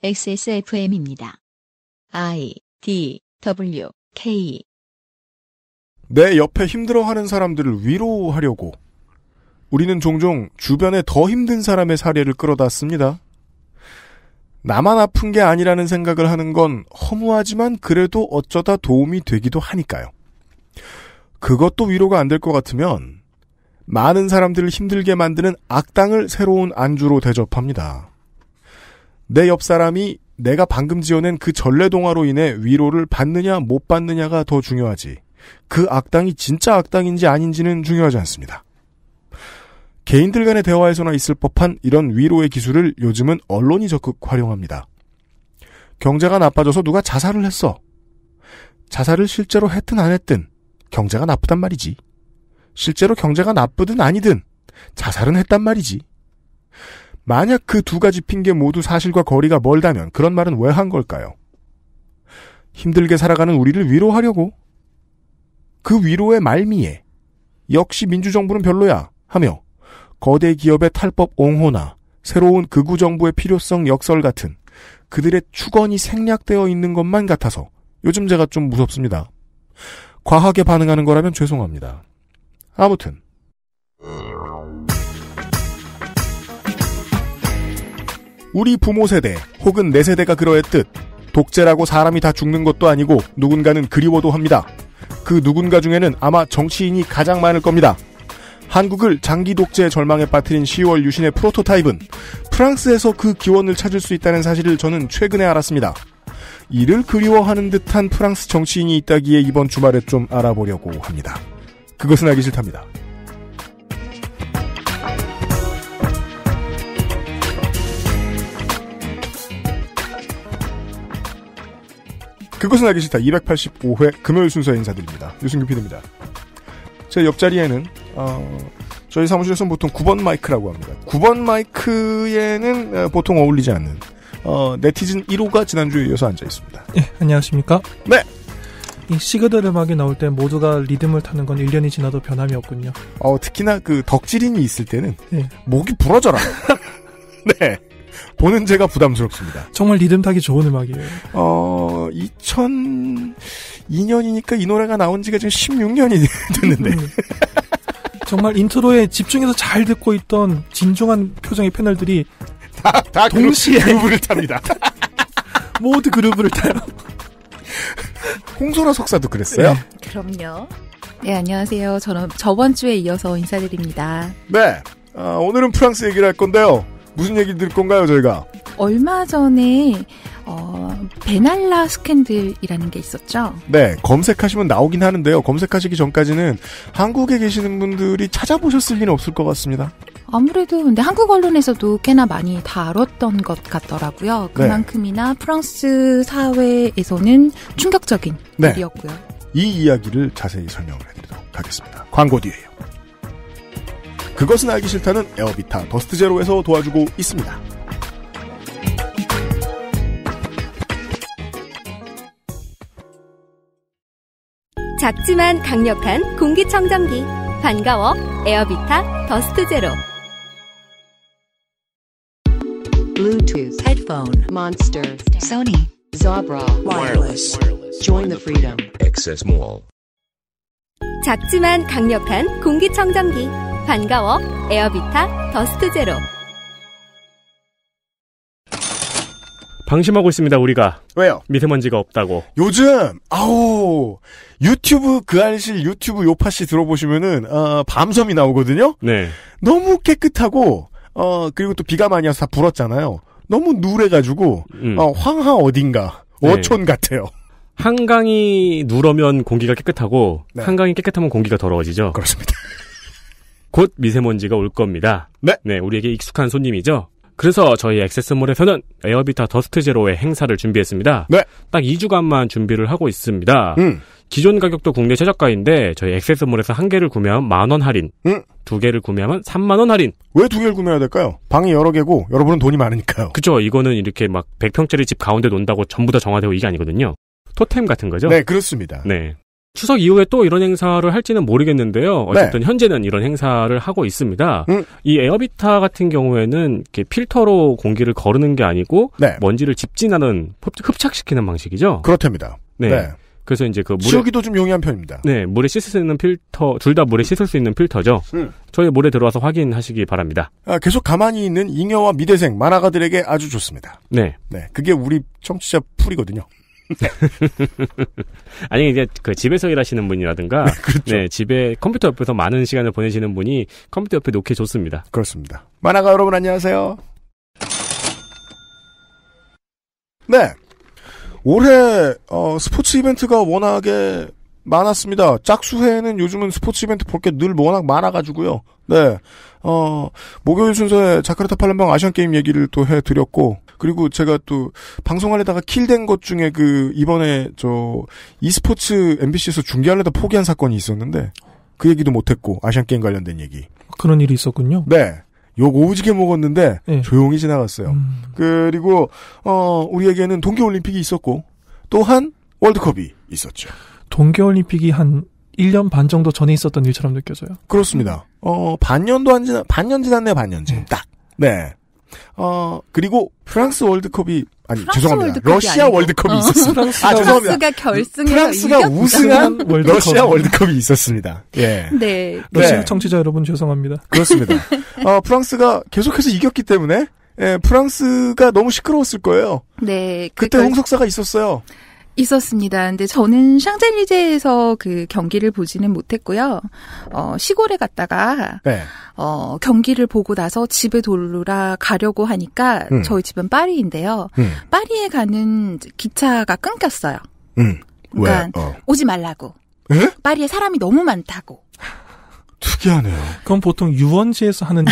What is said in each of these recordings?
XSFM입니다. I D W K 내 옆에 힘들어하는 사람들을 위로하려고 우리는 종종 주변에 더 힘든 사람의 사례를 끌어다 씁니다. 나만 아픈 게 아니라는 생각을 하는 건 허무하지만 그래도 어쩌다 도움이 되기도 하니까요. 그것도 위로가 안 될 것 같으면 많은 사람들을 힘들게 만드는 악당을 새로운 안주로 대접합니다. 내옆 사람이 내가 방금 지어낸 그 전래동화로 인해 위로를 받느냐 못 받느냐가 더 중요하지 그 악당이 진짜 악당인지 아닌지는 중요하지 않습니다. 개인들 간의 대화에서나 있을 법한 이런 위로의 기술을 요즘은 언론이 적극 활용합니다. 경제가 나빠져서 누가 자살을 했어. 자살을 실제로 했든 안 했든 경제가 나쁘단 말이지. 실제로 경제가 나쁘든 아니든 자살은 했단 말이지. 만약 그 두 가지 핑계 모두 사실과 거리가 멀다면 그런 말은 왜 한 걸까요? 힘들게 살아가는 우리를 위로하려고 그 위로의 말미에 역시 민주정부는 별로야 하며 거대 기업의 탈법 옹호나 새로운 극우 정부의 필요성 역설 같은 그들의 축원이 생략되어 있는 것만 같아서 요즘 제가 좀 무섭습니다. 과하게 반응하는 거라면 죄송합니다. 아무튼 우리 부모 세대 혹은 내 세대가 그러했듯 독재라고 사람이 다 죽는 것도 아니고 누군가는 그리워도 합니다. 그 누군가 중에는 아마 정치인이 가장 많을 겁니다. 한국을 장기 독재 의 절망에 빠뜨린 10월 유신의 프로토타입은 프랑스에서 그 기원을 찾을 수 있다는 사실을 저는 최근에 알았습니다. 이를 그리워하는 듯한 프랑스 정치인이 있다기에 이번 주말에 좀 알아보려고 합니다. 그것은 알기 싫답니다. 그것은 알기 싫다 285회 금요일 순서 인사드립니다. 유승규 PD입니다. 제 옆자리에는 어, 저희 사무실에서는 보통 9번 마이크라고 합니다. 9번 마이크에는 어, 보통 어울리지 않는 어, 네티즌 1호가 지난주에 이어서 앉아 있습니다. 예, 안녕하십니까? 네. 이 시그널 음악이 나올 때 모두가 리듬을 타는 건 1년이 지나도 변함이 없군요. 어, 특히나 그 덕질인이 있을 때는 예. 목이 부러져라. 네. 보는 제가 부담스럽습니다. 정말 리듬 타기 좋은 음악이에요. 어, 2002년이니까 이 노래가 나온 지가 지금 16년이 됐는데. 음. 정말 인트로에 집중해서 잘 듣고 있던 진중한 표정의 패널들이 다, 다 동시에 그룹을 탑니다. 모두 그룹을 타요. 홍소라 석사도 그랬어요? 네. 그럼요. 네, 안녕하세요. 저는 저번 주에 이어서 인사드립니다. 네. 아, 오늘은 프랑스 얘기를 할 건데요. 무슨 얘기 들을 건가요, 저희가? 얼마 전에 어, 베날라 스캔들이라는 게 있었죠. 네, 검색하시면 나오긴 하는데요. 검색하시기 전까지는 한국에 계시는 분들이 찾아보셨을 리는 없을 것 같습니다. 아무래도 근데 한국 언론에서도 꽤나 많이 다뤘던 것 같더라고요. 네. 그만큼이나 네. 프랑스 사회에서는 충격적인 네. 일이었고요. 이 이야기를 자세히 설명을 해드리도록 하겠습니다. 광고 뒤에요. 그것은 알기 싫다는 에어비타 더스트 제로에서 도와주고 있습니다. 작지만 강력한 공기청정기 반가워 에어비타 더스트 제로 Bluetooth headphone monster Sony Zabra wireless join the freedom access mall 작지만 강력한 공기청정기 반가워 에어비타 더스트 제로 방심하고 있습니다 우리가 왜요? 미세먼지가 없다고 요즘 아우 유튜브 그안실 유튜브 요파씨 들어보시면은 어, 밤섬이 나오거든요 네 너무 깨끗하고 어 그리고 또 비가 많이 와서 다 불었잖아요 너무 누래가지고 음. 어, 황하 어딘가 어촌 네. 같아요 한강이 누르면 공기가 깨끗하고 네. 한강이 깨끗하면 공기가 더러워지죠 그렇습니다 곧 미세먼지가 올 겁니다. 네. 네, 우리에게 익숙한 손님이죠. 그래서 저희 액세스몰에서는 에어비타 더스트 제로의 행사를 준비했습니다. 네. 딱 2주간만 준비를 하고 있습니다. 음. 기존 가격도 국내 최저가인데 저희 액세스몰에서 한 개를 구매하면 만원 할인, 음. 두 개를 구매하면 3만 원 할인. 왜 두 개를 구매해야 될까요? 방이 여러 개고 여러분은 돈이 많으니까요. 그죠. 이거는 이렇게 막 100평짜리 집 가운데 논다고 전부 다 정화되고 이게 아니거든요. 토템 같은 거죠? 네, 그렇습니다. 네. 추석 이후에 또 이런 행사를 할지는 모르겠는데요. 네. 어쨌든 네. 현재는 이런 행사를 하고 있습니다. 음. 이 에어비타 같은 경우에는 이렇게 필터로 공기를 거르는 게 아니고 네. 먼지를 집진하는 흡착시키는 방식이죠. 그렇답니다. 네. 네. 그래서 이제 그물 치우기도 좀 용이한 편입니다. 네, 물에 씻을 수 있는 필터 둘 다 물에 씻을 수 있는 필터죠. 음. 저희 물에 들어와서 확인하시기 바랍니다. 아, 계속 가만히 있는 잉여와 미대생 만화가들에게 아주 좋습니다. 네, 네, 그게 우리 청취자 풀이거든요. 아니 이제 그 집에서 일하시는 분이라든가 그렇죠. 네, 집에 컴퓨터 옆에서 많은 시간을 보내시는 분이 컴퓨터 옆에 놓기 좋습니다. 그렇습니다. 만화가 여러분 안녕하세요. 네. 올해 어, 스포츠 이벤트가 워낙에 많았습니다. 짝수회는 요즘은 스포츠 이벤트 볼 게 늘 워낙 많아가지고요. 네. 어, 목요일 순서에 자카르타 팔렘방 아시안 게임 얘기를 또 해드렸고, 그리고 제가 또 방송하려다가 킬된 것 중에 그 이번에 저 e스포츠 MBC에서 중계하려다 포기한 사건이 있었는데 그 얘기도 못했고 아시안 게임 관련된 얘기. 그런 일이 있었군요. 네. 욕 오지게 먹었는데 네. 조용히 지나갔어요. 음. 그리고 어 우리에게는 동계 올림픽이 있었고 또한 월드컵이 있었죠. 동계 올림픽이 한 1년 반 정도 전에 있었던 일처럼 느껴져요. 그렇습니다. 어 반년도 안 지나 반년 지났네 반년 지금 네. 딱. 네. 어, 그리고 프랑스 월드컵이 아니 프랑스 죄송합니다. 월드컵이 러시아 아니고. 월드컵이 어. 있었습니다. 아, 죄송합니다. 결승에서 프랑스가 우승한 월드컵. 러시아 월드컵이 있었습니다. 예. 네. 러시아 네. 청취자 여러분 죄송합니다. 그렇습니다. 어, 프랑스가 계속해서 이겼기 때문에 예, 프랑스가 너무 시끄러웠을 거예요. 네. 그때 그걸... 홍석사가 있었어요. 있었습니다. 근데 저는 샹젤리제에서 그 경기를 보지는 못했고요. 어, 시골에 갔다가 네. 어, 경기를 보고 나서 집에 돌아 가려고 하니까 음. 저희 집은 파리인데요. 음. 파리에 가는 기차가 끊겼어요. 음. 그러니까 어. 오지 말라고. 에? 파리에 사람이 너무 많다고. 특이하네요. 그럼 보통 유원지에서 하는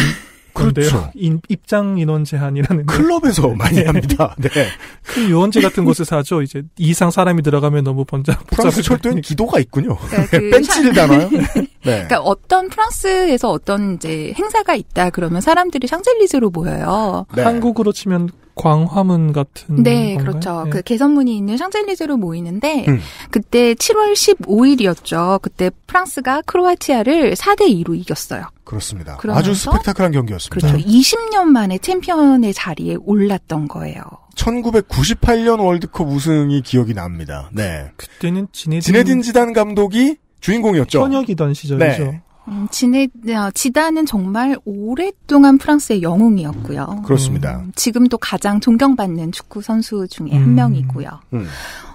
건데요. 그렇죠. 인, 입장 인원 제한이라는 클럽에서 네. 많이 합니다. 네. 큰 그 유원지 같은 곳을 사죠. 이제 이상 사람이 들어가면 너무 번잡. 프랑스 철도엔 기도가 있군요. 그러니까 그 벤치를 담아요. 네. 그러니까 어떤 프랑스에서 어떤 이제 행사가 있다 그러면 사람들이 샹젤리즈로 모여요. 네. 한국으로 치면 광화문 같은 네, 건가요? 그렇죠. 네. 그 개선문이 있는 샹젤리제로 모이는데 음. 그때 7월 15일이었죠. 그때 프랑스가 크로아티아를 4대 2로 이겼어요. 그렇습니다. 아주 스펙타클한 경기였습니다. 그렇죠. 20년 만에 챔피언의 자리에 올랐던 거예요. 1998년 월드컵 우승이 기억이 납니다. 네. 그때는 지네딘, 지네딘 지단 감독이 주인공이었죠. 현역이던 시절이죠. 네. 음, 지네, 어, 지단은 정말 오랫동안 프랑스의 영웅이었고요. 그렇습니다. 음, 지금도 가장 존경받는 축구 선수 중에 음. 한 명이고요. 음.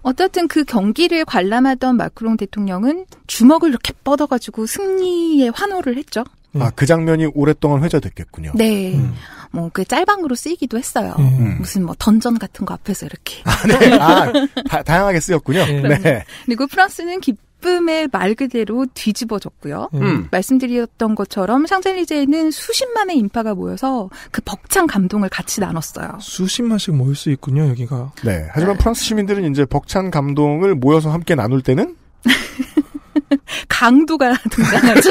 어쨌든 그 경기를 관람하던 마크롱 대통령은 주먹을 이렇게 뻗어가지고 승리에 환호를 했죠. 아, 그 장면이 오랫동안 회자됐겠군요. 네. 음. 뭐, 그 짤방으로 쓰이기도 했어요. 음. 무슨 뭐, 던전 같은 거 앞에서 이렇게. 아, 네. 아, 다, 양하게 쓰였군요. 네. 네. 그리고 프랑스는 기, 기쁨에 말 그대로 뒤집어졌고요. 음. 음. 말씀드렸던 것처럼 샹젤리제에는 수십만의 인파가 모여서 그 벅찬 감동을 같이 나눴어요. 수십만씩 모일 수 있군요, 여기가. 네. 하지만 네. 프랑스 시민들은 이제 벅찬 감동을 모여서 함께 나눌 때는 강도가 등장하죠.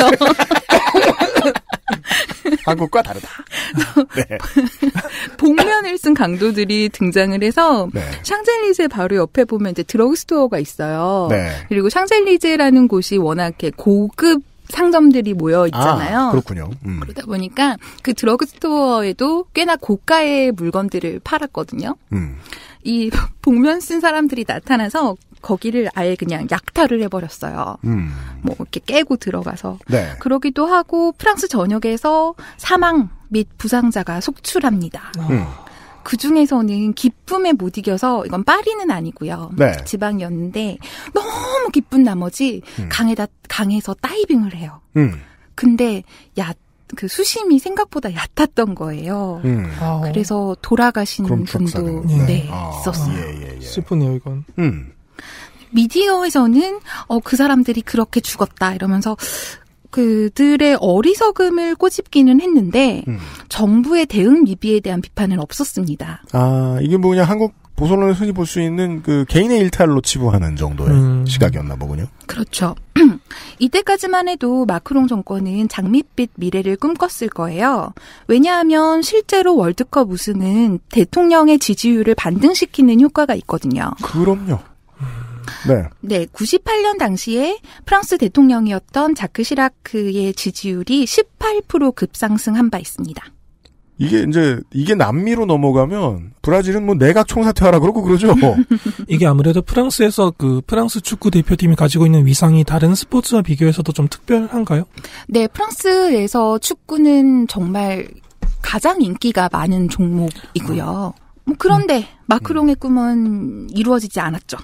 한국과 다르다. 네. 복면을 쓴 강도들이 등장을 해서 네. 샹젤리제 바로 옆에 보면 이제 드럭스토어가 있어요. 네. 그리고 샹젤리제라는 곳이 워낙 고급 상점들이 모여 아, 있잖아요. 아, 그렇군요. 음. 그러다 보니까 그 드러그스토어에도 꽤나 고가의 물건들을 팔았거든요. 음. 이 복면 쓴 사람들이 나타나서 거기를 아예 그냥 약탈을 해버렸어요. 음. 뭐 이렇게 깨고 들어가서 네. 그러기도 하고 프랑스 전역에서 사망 및 부상자가 속출합니다. 음. 그 중에서는 기쁨에 못 이겨서 이건 파리는 아니고요. 네. 지방이었는데 너무 기쁜 나머지 음. 강에다 강에서 다이빙을 해요. 음. 근데 야. 그 수심이 생각보다 얕았던 거예요. 음. 그래서 돌아가신 분도 네, 네 아. 있었어요. 예, 예, 예. 슬프네요 이건. 음. 미디어에서는 어, 그 사람들이 그렇게 죽었다 이러면서 그들의 어리석음을 꼬집기는 했는데 음. 정부의 대응 미비에 대한 비판은 없었습니다. 아 이게 뭐 그냥 한국 보수론을 흔히 볼 수 있는 그 개인의 일탈로 치부하는 정도의 음. 시각이었나 보군요. 그렇죠. 이때까지만 해도 마크롱 정권은 장밋빛 미래를 꿈꿨을 거예요. 왜냐하면 실제로 월드컵 우승은 대통령의 지지율을 반등시키는 효과가 있거든요. 그럼요. 네. 네, 98년 당시에 프랑스 대통령이었던 자크 시라크의 지지율이 18% 급상승한 바 있습니다. 이게 이제 이게 남미로 넘어가면 브라질은 뭐 내각 총사퇴하라 그러고 그러죠. 이게 아무래도 프랑스에서 그 프랑스 축구 대표팀이 가지고 있는 위상이 다른 스포츠와 비교해서도 좀 특별한가요? 네, 프랑스에서 축구는 정말 가장 인기가 많은 종목이고요. 뭐 그런데 음. 마크롱의 음. 꿈은 이루어지지 않았죠.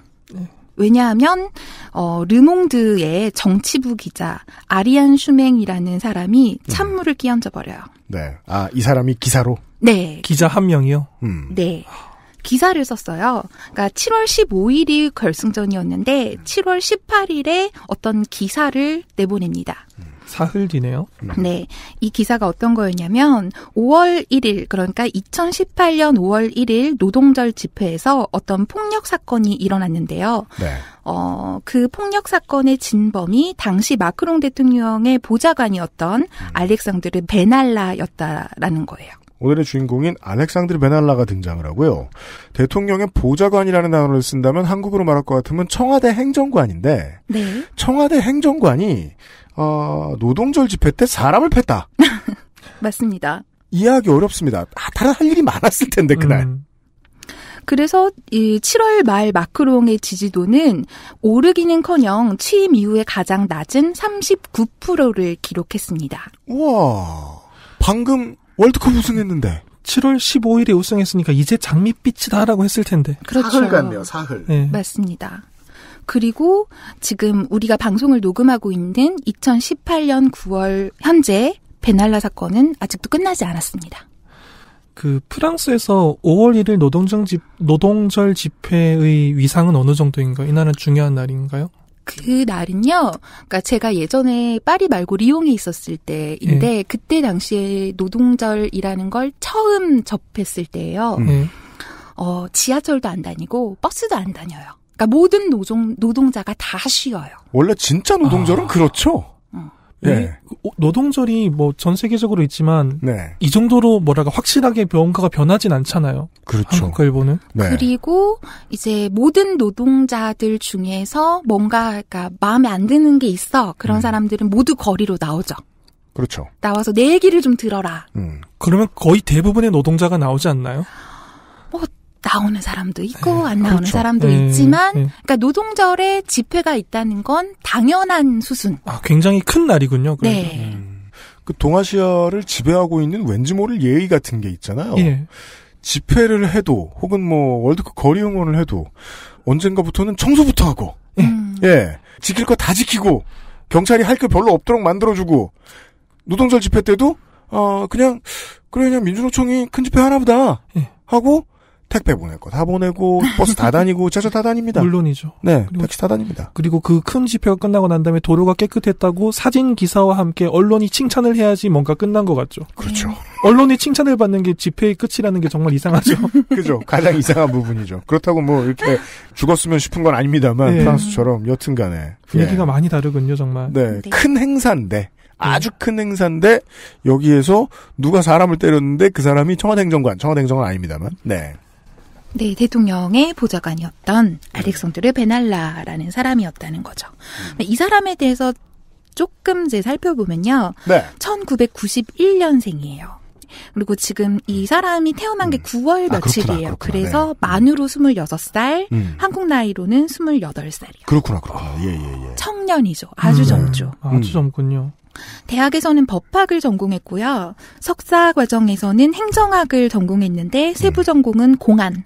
왜냐하면 어, 르몽드의 정치부 기자 아리안 슈맹이라는 사람이 음. 찬물을 끼얹어 버려요. 네. 아, 이 사람이 기사로? 네. 기자 한 명이요? 음. 네. 기사를 썼어요. 그러니까 7월 15일이 결승전이었는데 7월 18일에 어떤 기사를 내보냅니다. 음. 사흘 뒤네요. 네. 네. 이 기사가 어떤 거였냐면 5월 1일 그러니까 2018년 5월 1일 노동절 집회에서 어떤 폭력 사건이 일어났는데요. 네. 어, 그 폭력 사건의 진범이 당시 마크롱 대통령의 보좌관이었던 음. 알렉상드르 베날라였다라는 거예요. 오늘의 주인공인 알렉상드르 베날라가 등장을 하고요. 대통령의 보좌관이라는 단어를 쓴다면 한국으로 말할 것 같으면 청와대 행정관인데 네. 청와대 행정관이 아, 노동절 집회 때 사람을 팼다. 맞습니다. 이해하기 어렵습니다. 아, 다른 할 일이 많았을 텐데 음. 그날. 음. 그래서 이 7월 말 마크롱의 지지도는 오르기는커녕 취임 이후에 가장 낮은 39%를 기록했습니다. 우와, 방금 월드컵 우승했는데 7월 15일에 우승했으니까 이제 장밋빛이다라고 했을 텐데. 그렇죠. 사흘 같네요, 사흘. 네. 맞습니다. 그리고 지금 우리가 방송을 녹음하고 있는 2018년 9월 현재 베날라 사건은 아직도 끝나지 않았습니다. 그 프랑스에서 5월 1일 노동절, 집, 노동절 집회의 위상은 어느 정도인가요? 이 날은 중요한 날인가요? 그 날은요, 그러니까 제가 예전에 파리 말고 리옹에 있었을 때인데 네. 그때 당시에 노동절이라는 걸 처음 접했을 때예요. 네. 어, 지하철도 안 다니고 버스도 안 다녀요. 그러니까 모든 노동 노동자가 다 쉬어요. 원래 진짜 노동절은 아. 그렇죠. 네. 노동절이 뭐 전 세계적으로 있지만 네. 이 정도로 뭐랄까 확실하게 뭔가가 변하진 않잖아요. 그렇죠. 한국과 일본은. 네. 그리고 이제 모든 노동자들 중에서 뭔가 그러니까 마음에 안 드는 게 있어. 그런 음. 사람들은 모두 거리로 나오죠. 그렇죠. 나와서 내 얘기를 좀 들어라. 음. 그러면 거의 대부분의 노동자가 나오지 않나요? 나오는 사람도 있고 네, 안 나오는 그렇죠. 사람도 네, 있지만 네. 그러니까 노동절에 집회가 있다는 건 당연한 수순. 아, 굉장히 큰 날이군요. 그래서. 네. 음. 그 동아시아를 지배하고 있는 왠지 모를 예의 같은 게 있잖아요. 예. 집회를 해도 혹은 뭐 월드컵 거리 응원을 해도 언젠가부터는 청소부터 하고 예. 음. 예. 지킬 거 다 지키고 경찰이 할게 별로 없도록 만들어 주고 노동절 집회 때도 어 그냥 그래 그냥 민주노총이 큰 집회 하나보다 예. 하고 택배 보낼 거 다 보내고 버스 다 다니고 지하다 다닙니다. 물론이죠. 네, 그리고, 택시 다 다닙니다. 그리고 그 큰 집회가 끝나고 난 다음에 도로가 깨끗했다고 사진 기사와 함께 언론이 칭찬을 해야지 뭔가 끝난 것 같죠. 그렇죠. 언론이 칭찬을 받는 게 집회의 끝이라는 게 정말 이상하죠. 그죠. 가장 이상한 부분이죠. 그렇다고 뭐 이렇게 죽었으면 싶은 건 아닙니다만 네. 프랑스처럼 여튼간에 예. 분위기가 예. 많이 다르군요, 정말. 네, 네. 큰 행사인데. 네. 아주 큰 행사인데 여기에서 누가 사람을 때렸는데 그 사람이 청와대 행정관, 청와대 행정관 아닙니다만. 네. 네, 대통령의 보좌관이었던 알렉산드르 베날라라는 사람이었다는 거죠. 음. 이 사람에 대해서 조금 이제 살펴보면요. 네. 1991년생이에요. 그리고 지금 이 음. 사람이 태어난 게 음. 9월 아, 며칠이에요. 아, 그래서 네. 만으로 26살, 음. 한국 나이로는 28살이요. 에 그렇구나, 그렇구나. 예, 예, 예. 청년이죠. 아주 음. 젊죠. 음. 아주 젊군요. 대학에서는 법학을 전공했고요. 석사 과정에서는 행정학을 전공했는데 세부 음. 전공은 공안,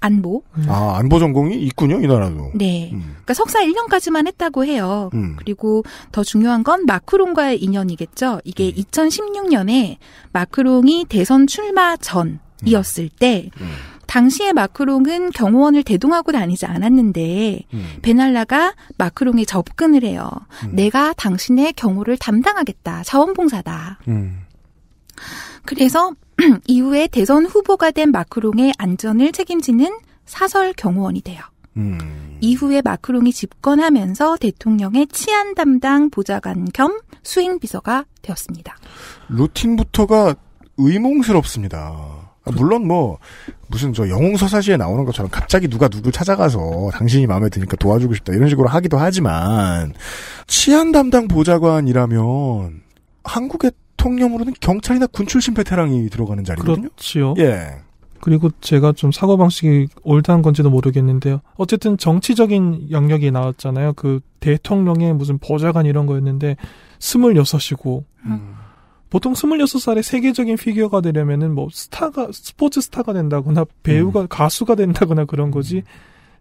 안보. 음. 아, 안보 전공이 있군요, 이 나라도. 네. 음. 그러니까 석사 1년까지만 했다고 해요. 음. 그리고 더 중요한 건 마크롱과의 인연이겠죠. 이게 2016년에 음. 마크롱이 대선 출마 전이었을 때 음. 음. 당시에 마크롱은 경호원을 대동하고 다니지 않았는데 음. 베날라가 마크롱에 접근을 해요. 음. 내가 당신의 경호를 담당하겠다. 자원봉사다. 음. 그래서 이후에 대선 후보가 된 마크롱의 안전을 책임지는 사설 경호원이 돼요. 음. 이후에 마크롱이 집권하면서 대통령의 치안 담당 보좌관 겸 수행 비서가 되었습니다. 루틴부터가 의몽스럽습니다. 아, 물론 뭐 무슨 저 영웅 서사시에 나오는 것처럼 갑자기 누가 누굴 찾아가서 당신이 마음에 드니까 도와주고 싶다 이런 식으로 하기도 하지만 치안 담당 보좌관이라면 한국의 통념으로는 경찰이나 군 출신 베테랑이 들어가는 자리거든요. 그렇지요. 예. 그리고 제가 좀 사고방식이 올드한 건지도 모르겠는데요. 어쨌든 정치적인 영역이 나왔잖아요. 그 대통령의 무슨 보좌관 이런 거였는데, 스물여섯이고, 음. 보통 스물여섯 살에 세계적인 피규어가 되려면은 뭐 스타가, 스포츠 스타가 된다거나 배우가, 음. 가수가 된다거나 그런 거지, 음.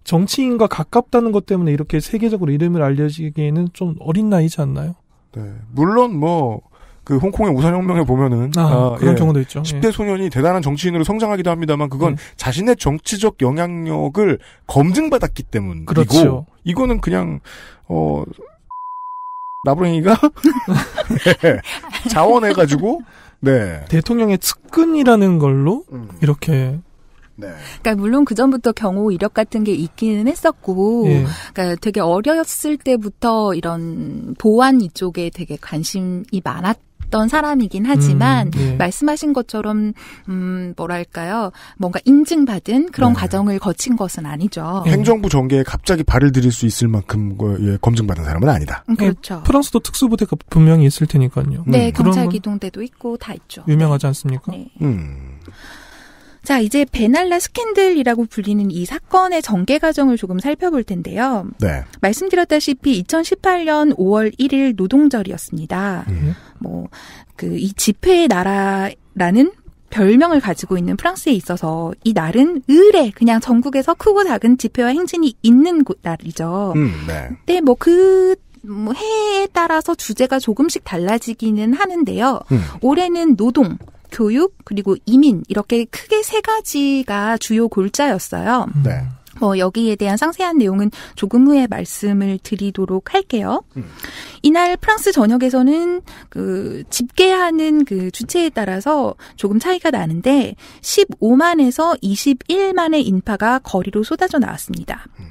정치인과 가깝다는 것 때문에 이렇게 세계적으로 이름을 알려지기에는 좀 어린 나이지 않나요? 네. 물론 뭐, 그 홍콩의 우산혁명에 보면은 아, 아, 그런 예, 경우도 있죠. 10대 예. 소년이 대단한 정치인으로 성장하기도 합니다만 그건 음. 자신의 정치적 영향력을 검증받았기 때문이고 그렇죠. 이거는 그냥 어 나부랭이가 네, 자원해가지고 네 대통령의 측근이라는 걸로 음. 이렇게 네. 그러니까 물론 그 전부터 경호 이력 같은 게 있기는 했었고, 예. 그러니까 되게 어렸을 때부터 이런 보안 이쪽에 되게 관심이 많았. 있었던 사람이긴 하지만 음, 네. 말씀하신 것처럼 음 뭐랄까요 뭔가 인증받은 그런 네. 과정을 거친 것은 아니죠. 예. 행정부 전개에 갑자기 발을 들일 수 있을 만큼 예, 검증받은 사람은 아니다. 음, 네, 그렇죠. 프랑스도 특수부대가 분명히 있을 테니까요. 네, 네 경찰 기동대도 있고 다 있죠. 유명하지 네. 않습니까? 네. 음. 자, 이제 베날라 스캔들이라고 불리는 이 사건의 전개 과정을 조금 살펴볼 텐데요. 네. 말씀드렸다시피 2018년 5월 1일 노동절이었습니다. 음. 뭐그이 지폐의 나라라는 별명을 가지고 있는 프랑스에 있어서 이 날은 의례 그냥 전국에서 크고 작은 지폐와 행진이 있는 날이죠. 음, 네. 근데 뭐그 뭐 해에 따라서 주제가 조금씩 달라지기는 하는데요. 음. 올해는 노동, 교육, 그리고 이민 이렇게 크게 세 가지가 주요 골자였어요. 네. 뭐 여기에 대한 상세한 내용은 조금 후에 말씀을 드리도록 할게요. 음. 이날 프랑스 전역에서는 그 집계하는 그 주체에 따라서 조금 차이가 나는데 15만에서 21만의 인파가 거리로 쏟아져 나왔습니다. 음.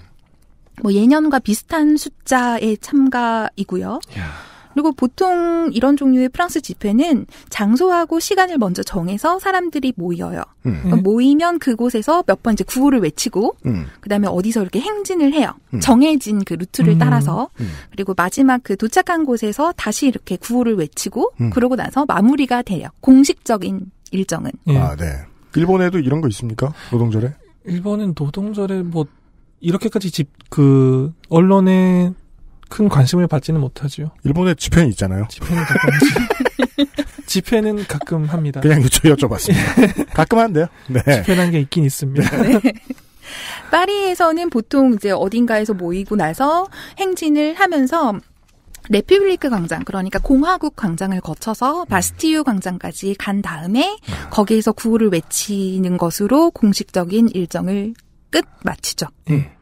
뭐 예년과 비슷한 숫자의 참가이고요. 야. 그리고 보통 이런 종류의 프랑스 집회는 장소하고 시간을 먼저 정해서 사람들이 모여요. 음. 그러니까 음. 모이면 그곳에서 몇 번 이제 구호를 외치고 음. 그다음에 어디서 이렇게 행진을 해요. 음. 정해진 그 루트를 음. 따라서 음. 그리고 마지막 그 도착한 곳에서 다시 이렇게 구호를 외치고 그러고 나서 마무리가 돼요. 공식적인 일정은. 예. 아, 네. 일본에도 이런 거 있습니까? 노동절에? 일본은 노동절에 뭐 이렇게까지 집 그 언론에 큰 관심을 받지는 못하지 일본에 집회 있잖아요. 집회는 가끔 집회는 가끔 합니다. 그냥 여쭤봤습니다. 가끔 한대요. 네. 집회란 게 있긴 있습니다. 네. 네. 파리에서는 보통 이제 어딘가에서 모이고 나서 행진을 하면서 레피블리크 광장, 그러니까 공화국 광장을 거쳐서 음. 바스티유 광장까지 간 다음에 네. 거기에서 구호를 외치는 것으로 공식적인 일정을 끝 마치죠. 음. 예.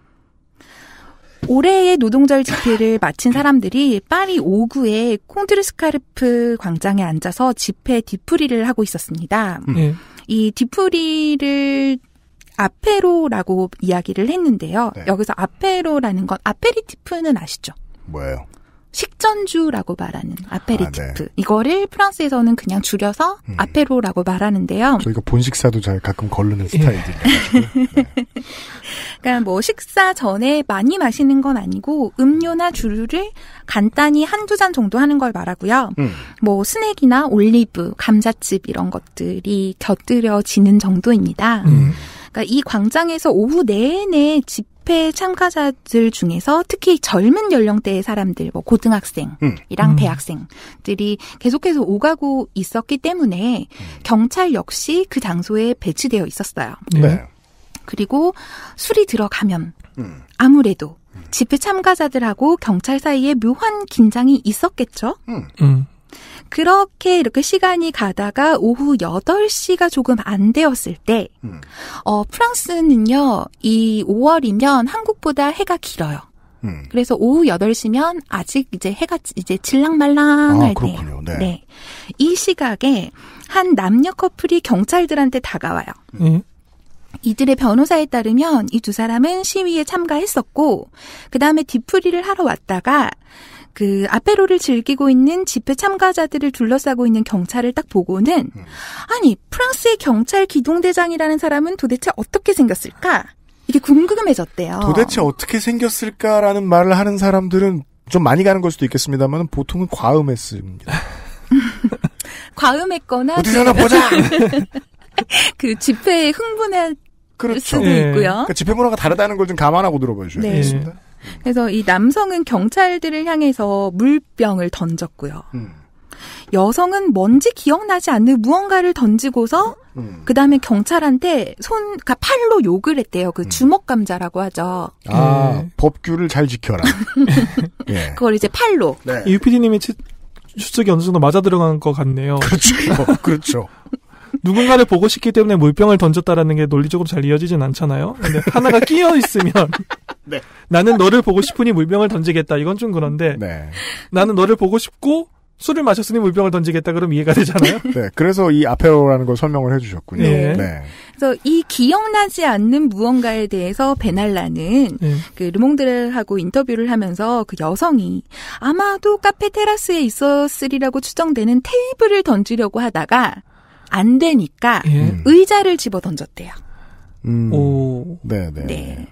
올해의 노동절 집회를 마친 사람들이 파리 5구의 콩트르스카르프 광장에 앉아서 집회 뒤풀이를 하고 있었습니다. 음. 네. 이 뒤풀이를 아페로라고 이야기를 했는데요. 네. 여기서 아페로라는 건 아페리티프는 아시죠? 뭐예요? 식전주라고 말하는 아페리티프. 아, 네. 이거를 프랑스에서는 그냥 줄여서 음. 아페로라고 말하는데요. 저희가 본식사도 잘 가끔 걸르는 예. 스타일이에요. 네. 그러니까 뭐 식사 전에 많이 마시는 건 아니고 음료나 주류를 간단히 한두 잔 정도 하는 걸 말하고요. 음. 뭐 스낵이나 올리브, 감자칩 이런 것들이 곁들여지는 정도입니다. 음. 그러니까 이 광장에서 오후 내내 집 집회 참가자들 중에서 특히 젊은 연령대의 사람들, 뭐 고등학생이랑 음. 음. 대학생들이 계속해서 오가고 있었기 때문에 경찰 역시 그 장소에 배치되어 있었어요. 네. 네. 그리고 술이 들어가면 음. 아무래도 음. 집회 참가자들하고 경찰 사이에 묘한 긴장이 있었겠죠? 음. 그렇게 이렇게 시간이 가다가 오후 8시가 조금 안 되었을 때, 음. 어, 프랑스는요, 이 5월이면 한국보다 해가 길어요. 음. 그래서 오후 8시면 아직 이제 해가 이제 질랑말랑할 아, 때예요. 네. 네. 이 시각에 한 남녀 커플이 경찰들한테 다가와요. 음. 예. 이들의 변호사에 따르면 이 두 사람은 시위에 참가했었고, 그 다음에 뒤풀이를 하러 왔다가 그 아페로를 즐기고 있는 집회 참가자들을 둘러싸고 있는 경찰을 딱 보고는 음. 아니 프랑스의 경찰 기동대장이라는 사람은 도대체 어떻게 생겼을까? 이게 궁금해졌대요. 도대체 어떻게 생겼을까라는 말을 하는 사람들은 좀 많이 가는 걸 수도 있겠습니다만 보통은 과음했 씁니다. 과음했거나 어디 하나 보자. 그 집회에 흥분할 그렇죠. 수도 예. 있고요. 그러니까 집회 문화가 다르다는 걸 좀 감안하고 들어봐 주셔야 겠습니다. 네. 그래서 이 남성은 경찰들을 향해서 물병을 던졌고요. 음. 여성은 뭔지 기억나지 않는 무언가를 던지고서 음. 그 다음에 경찰한테 손, 그러니까 팔로 욕을 했대요. 그 음. 주먹 감자라고 하죠. 아 음. 법규를 잘 지켜라. 예. 그걸 이제 팔로. 네. 유 PD님의 추측이 어느 정도 맞아 들어간 것 같네요. 그렇죠, 그렇죠. 누군가를 보고 싶기 때문에 물병을 던졌다라는 게 논리적으로 잘 이어지진 않잖아요. 근데 하나가 끼어 있으면 네. 나는 너를 보고 싶으니 물병을 던지겠다. 이건 좀 그런데 네. 나는 너를 보고 싶고 술을 마셨으니 물병을 던지겠다 그럼 이해가 되잖아요. 네, 그래서 이 아페로라는 걸 설명을 해주셨군요. 네. 네. 그래서 이 기억나지 않는 무언가에 대해서 베날라는 네. 그 르몽드르하고 인터뷰를 하면서 그 여성이 아마도 카페 테라스에 있었으리라고 추정되는 테이블을 던지려고 하다가 안 되니까 예. 의자를 집어 던졌대요. 음. 오. 네네. 네. 네.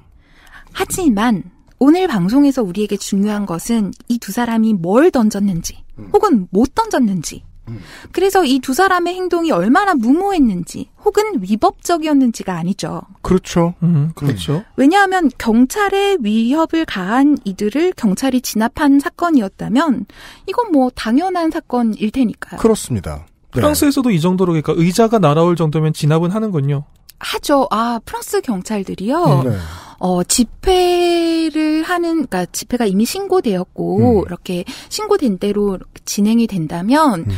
하지만 오늘 방송에서 우리에게 중요한 것은 이 두 사람이 뭘 던졌는지 음. 혹은 못 던졌는지 음. 그래서 이 두 사람의 행동이 얼마나 무모했는지 혹은 위법적이었는지가 아니죠. 그렇죠. 음, 네. 그렇죠. 왜냐하면 경찰에 위협을 가한 이들을 경찰이 진압한 사건이었다면 이건 뭐 당연한 사건일 테니까요. 그렇습니다. 네. 프랑스에서도 이 정도로 그러니까 의자가 날아올 정도면 진압은 하는군요. 하죠. 아, 프랑스 경찰들이요. 네. 어, 집회를 하는, 그니까 집회가 이미 신고되었고, 음. 이렇게 신고된 대로 진행이 된다면, 음.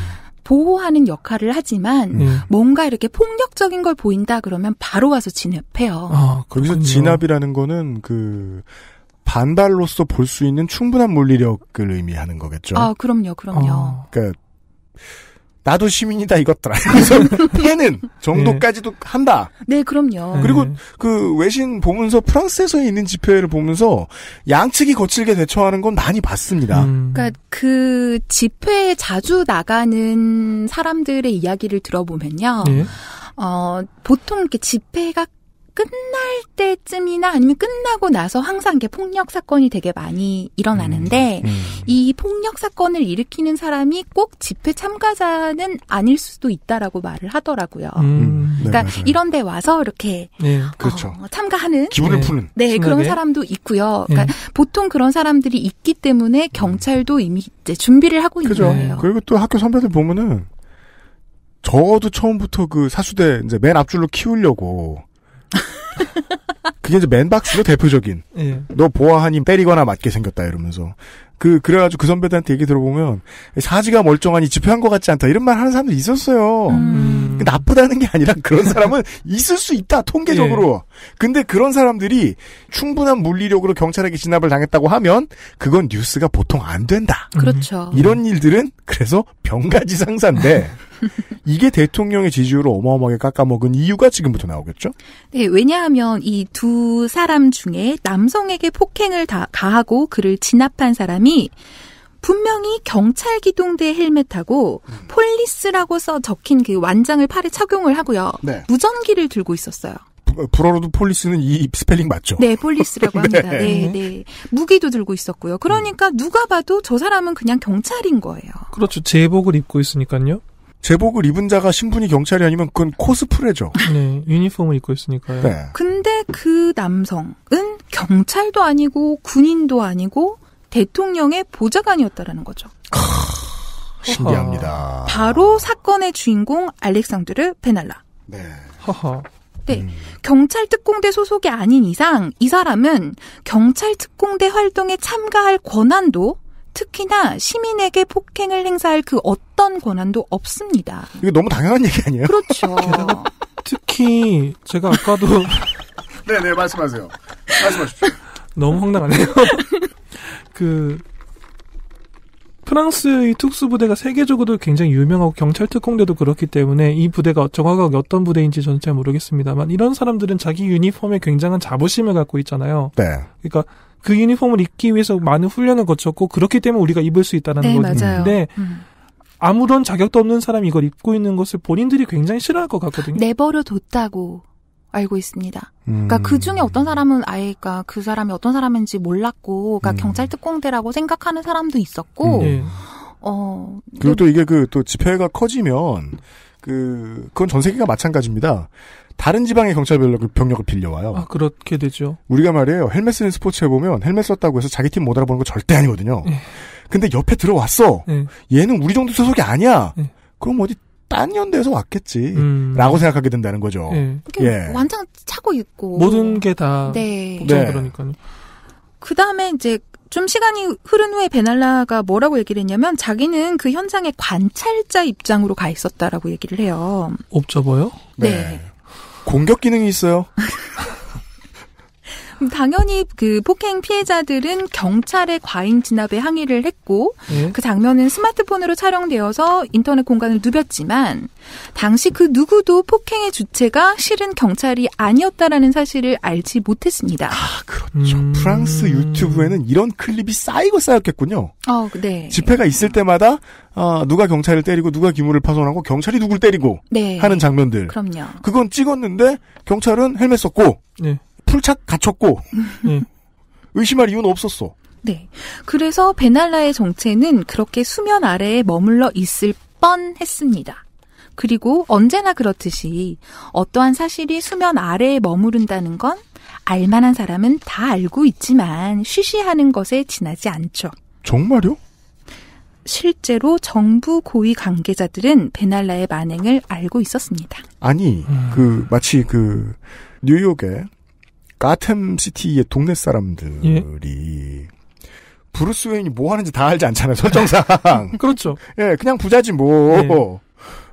보호하는 역할을 하지만 음. 네. 뭔가 이렇게 폭력적인 걸 보인다 그러면 바로 와서 진압해요. 아, 거기서 진압이라는 거는 그 반발로서 볼 수 있는 충분한 물리력을 의미하는 거겠죠. 아, 그럼요, 그럼요. 아. 그러니까 나도 시민이다 이것들 그래서 패는 정도까지도 네. 한다. 네, 그럼요. 네. 그리고 그 외신 보면서 프랑스에서 있는 집회를 보면서 양측이 거칠게 대처하는 건 많이 봤습니다. 음. 그러니까 그 집회에 자주 나가는 사람들의 이야기를 들어보면요. 네. 어, 보통 이렇게 집회가 끝날 때쯤이나 아니면 끝나고 나서 항상 이게 폭력 사건이 되게 많이 일어나는데 음, 음. 이 폭력 사건을 일으키는 사람이 꼭 집회 참가자는 아닐 수도 있다라고 말을 하더라고요. 음, 그러니까 음, 네, 이런데 와서 이렇게 네, 어, 그렇죠. 어, 참가하는 기분을 네. 푸는 네 그런 사람도 있고요. 네. 그러니까 보통 그런 사람들이 있기 때문에 경찰도 이미 이제 준비를 하고 그죠. 거예요. 그리고 또 학교 선배들 보면은 저도 처음부터 그 사수대 이제 맨 앞줄로 키우려고 그게 이제 맨박스로 대표적인. 예. 너 보아하니 때리거나 맞게 생겼다 이러면서. 그 그래가지고 그 선배들한테 얘기 들어보면 사지가 멀쩡하니 집회한 것 같지 않다 이런 말 하는 사람도 있었어요. 음. 나쁘다는 게 아니라 그런 사람은 있을 수 있다 통계적으로. 예. 근데 그런 사람들이 충분한 물리력으로 경찰에게 진압을 당했다고 하면 그건 뉴스가 보통 안 된다. 그렇죠. 음. 이런 일들은 그래서 병가지 상사인데. 이게 대통령의 지지율을 어마어마하게 깎아먹은 이유가 지금부터 나오겠죠? 네, 왜냐하면 이 두 사람 중에 남성에게 폭행을 다, 가하고 그를 진압한 사람이 분명히 경찰 기동대 헬멧하고 음. 폴리스라고 써 적힌 그 완장을 팔에 착용을 하고요. 네. 무전기를 들고 있었어요. 부, 어, 불어로도 폴리스는 이 스펠링 맞죠? 네, 폴리스라고 합니다. 네. 네. 네, 무기도 들고 있었고요. 그러니까 누가 봐도 저 사람은 그냥 경찰인 거예요. 그렇죠. 제복을 입고 있으니까요. 제복을 입은 자가 신분이 경찰이 아니면 그건 코스프레죠. 네, 유니폼을 입고 있으니까요. 네. 근데 그 남성은 경찰도 아니고 군인도 아니고 대통령의 보좌관이었다라는 거죠. 크... 신기합니다. 바로 사건의 주인공 알렉상드르 베날라. 네. 허허. 네. 음. 경찰 특공대 소속이 아닌 이상 이 사람은 경찰 특공대 활동에 참가할 권한도 특히나 시민에게 폭행을 행사할 그 어떤 권한도 없습니다. 이게 너무 당연한 얘기 아니에요? 그렇죠. 특히 제가 아까도 네네 네, 말씀하세요. 말씀하십시오. 너무 황당하네요. 그 프랑스의 특수부대가 세계적으로도 굉장히 유명하고 경찰 특공대도 그렇기 때문에 이 부대가 정확하게 어떤 부대인지 저는 잘 모르겠습니다만 이런 사람들은 자기 유니폼에 굉장한 자부심을 갖고 있잖아요. 네. 그러니까 그 유니폼을 입기 위해서 많은 훈련을 거쳤고 그렇기 때문에 우리가 입을 수 있다는 라 네, 거였는데 음. 아무런 자격도 없는 사람이 이걸 입고 있는 것을 본인들이 굉장히 싫어할 것 같거든요. 내버려 뒀다고 알고 있습니다. 그러니까 음. 그러니까 그 중에 어떤 사람은 아예 그러니까 그 사람이 어떤 사람인지 몰랐고, 그러니까 음. 경찰 특공대라고 생각하는 사람도 있었고, 음. 네. 어 그리고 또 이게 그또 집회가 커지면 그 그건 전 세계가 마찬가지입니다. 다른 지방의 경찰 병력을, 그 병력을 빌려와요. 아, 그렇게 되죠. 우리가 말이에요. 헬멧 쓰는 스포츠에 보면 헬멧 썼다고 해서 자기 팀 못 알아보는 거 절대 아니거든요. 네. 근데 옆에 들어왔어. 네. 얘는 우리 정도 소속이 아니야. 네. 그럼 어디 딴 연대에서 왔겠지. 음. 라고 생각하게 된다는 거죠. 네. 예. 완전 차고 있고. 모든 게 다. 네. 네. 그러니까요. 그 다음에 이제 좀 시간이 흐른 후에 베날라가 뭐라고 얘기를 했냐면 자기는 그 현장의 관찰자 입장으로 가 있었다라고 얘기를 해요. 옵저버요? 네. 네. 공격 기능이 있어요. 당연히 그 폭행 피해자들은 경찰의 과잉 진압에 항의를 했고 예? 그 장면은 스마트폰으로 촬영되어서 인터넷 공간을 누볐지만 당시 그 누구도 폭행의 주체가 실은 경찰이 아니었다라는 사실을 알지 못했습니다. 아 그렇죠. 음... 프랑스 유튜브에는 이런 클립이 쌓이고 쌓였겠군요. 어, 네. 집회가 있을 때마다 아, 누가 경찰을 때리고 누가 기물을 파손하고 경찰이 누굴 때리고 네. 하는 장면들. 그럼요. 그건 찍었는데 경찰은 헬멧 썼고 네. 풀착 갇혔고 음. 예. 의심할 이유는 없었어. 네. 그래서 베날라의 정체는 그렇게 수면 아래에 머물러 있을 뻔했습니다. 그리고 언제나 그렇듯이 어떠한 사실이 수면 아래에 머무른다는 건 알만한 사람은 다 알고 있지만 쉬쉬하는 것에 지나지 않죠. 정말요? 실제로 정부 고위 관계자들은 베날라의 만행을 알고 있었습니다. 아니, 음. 그 마치 그 뉴욕에 까템 시티의 동네 사람들이 예? 브루스 웨인이 뭐 하는지 다 알지 않잖아요. 설정상. 그렇죠. 예, 그냥 부자지 뭐. 예.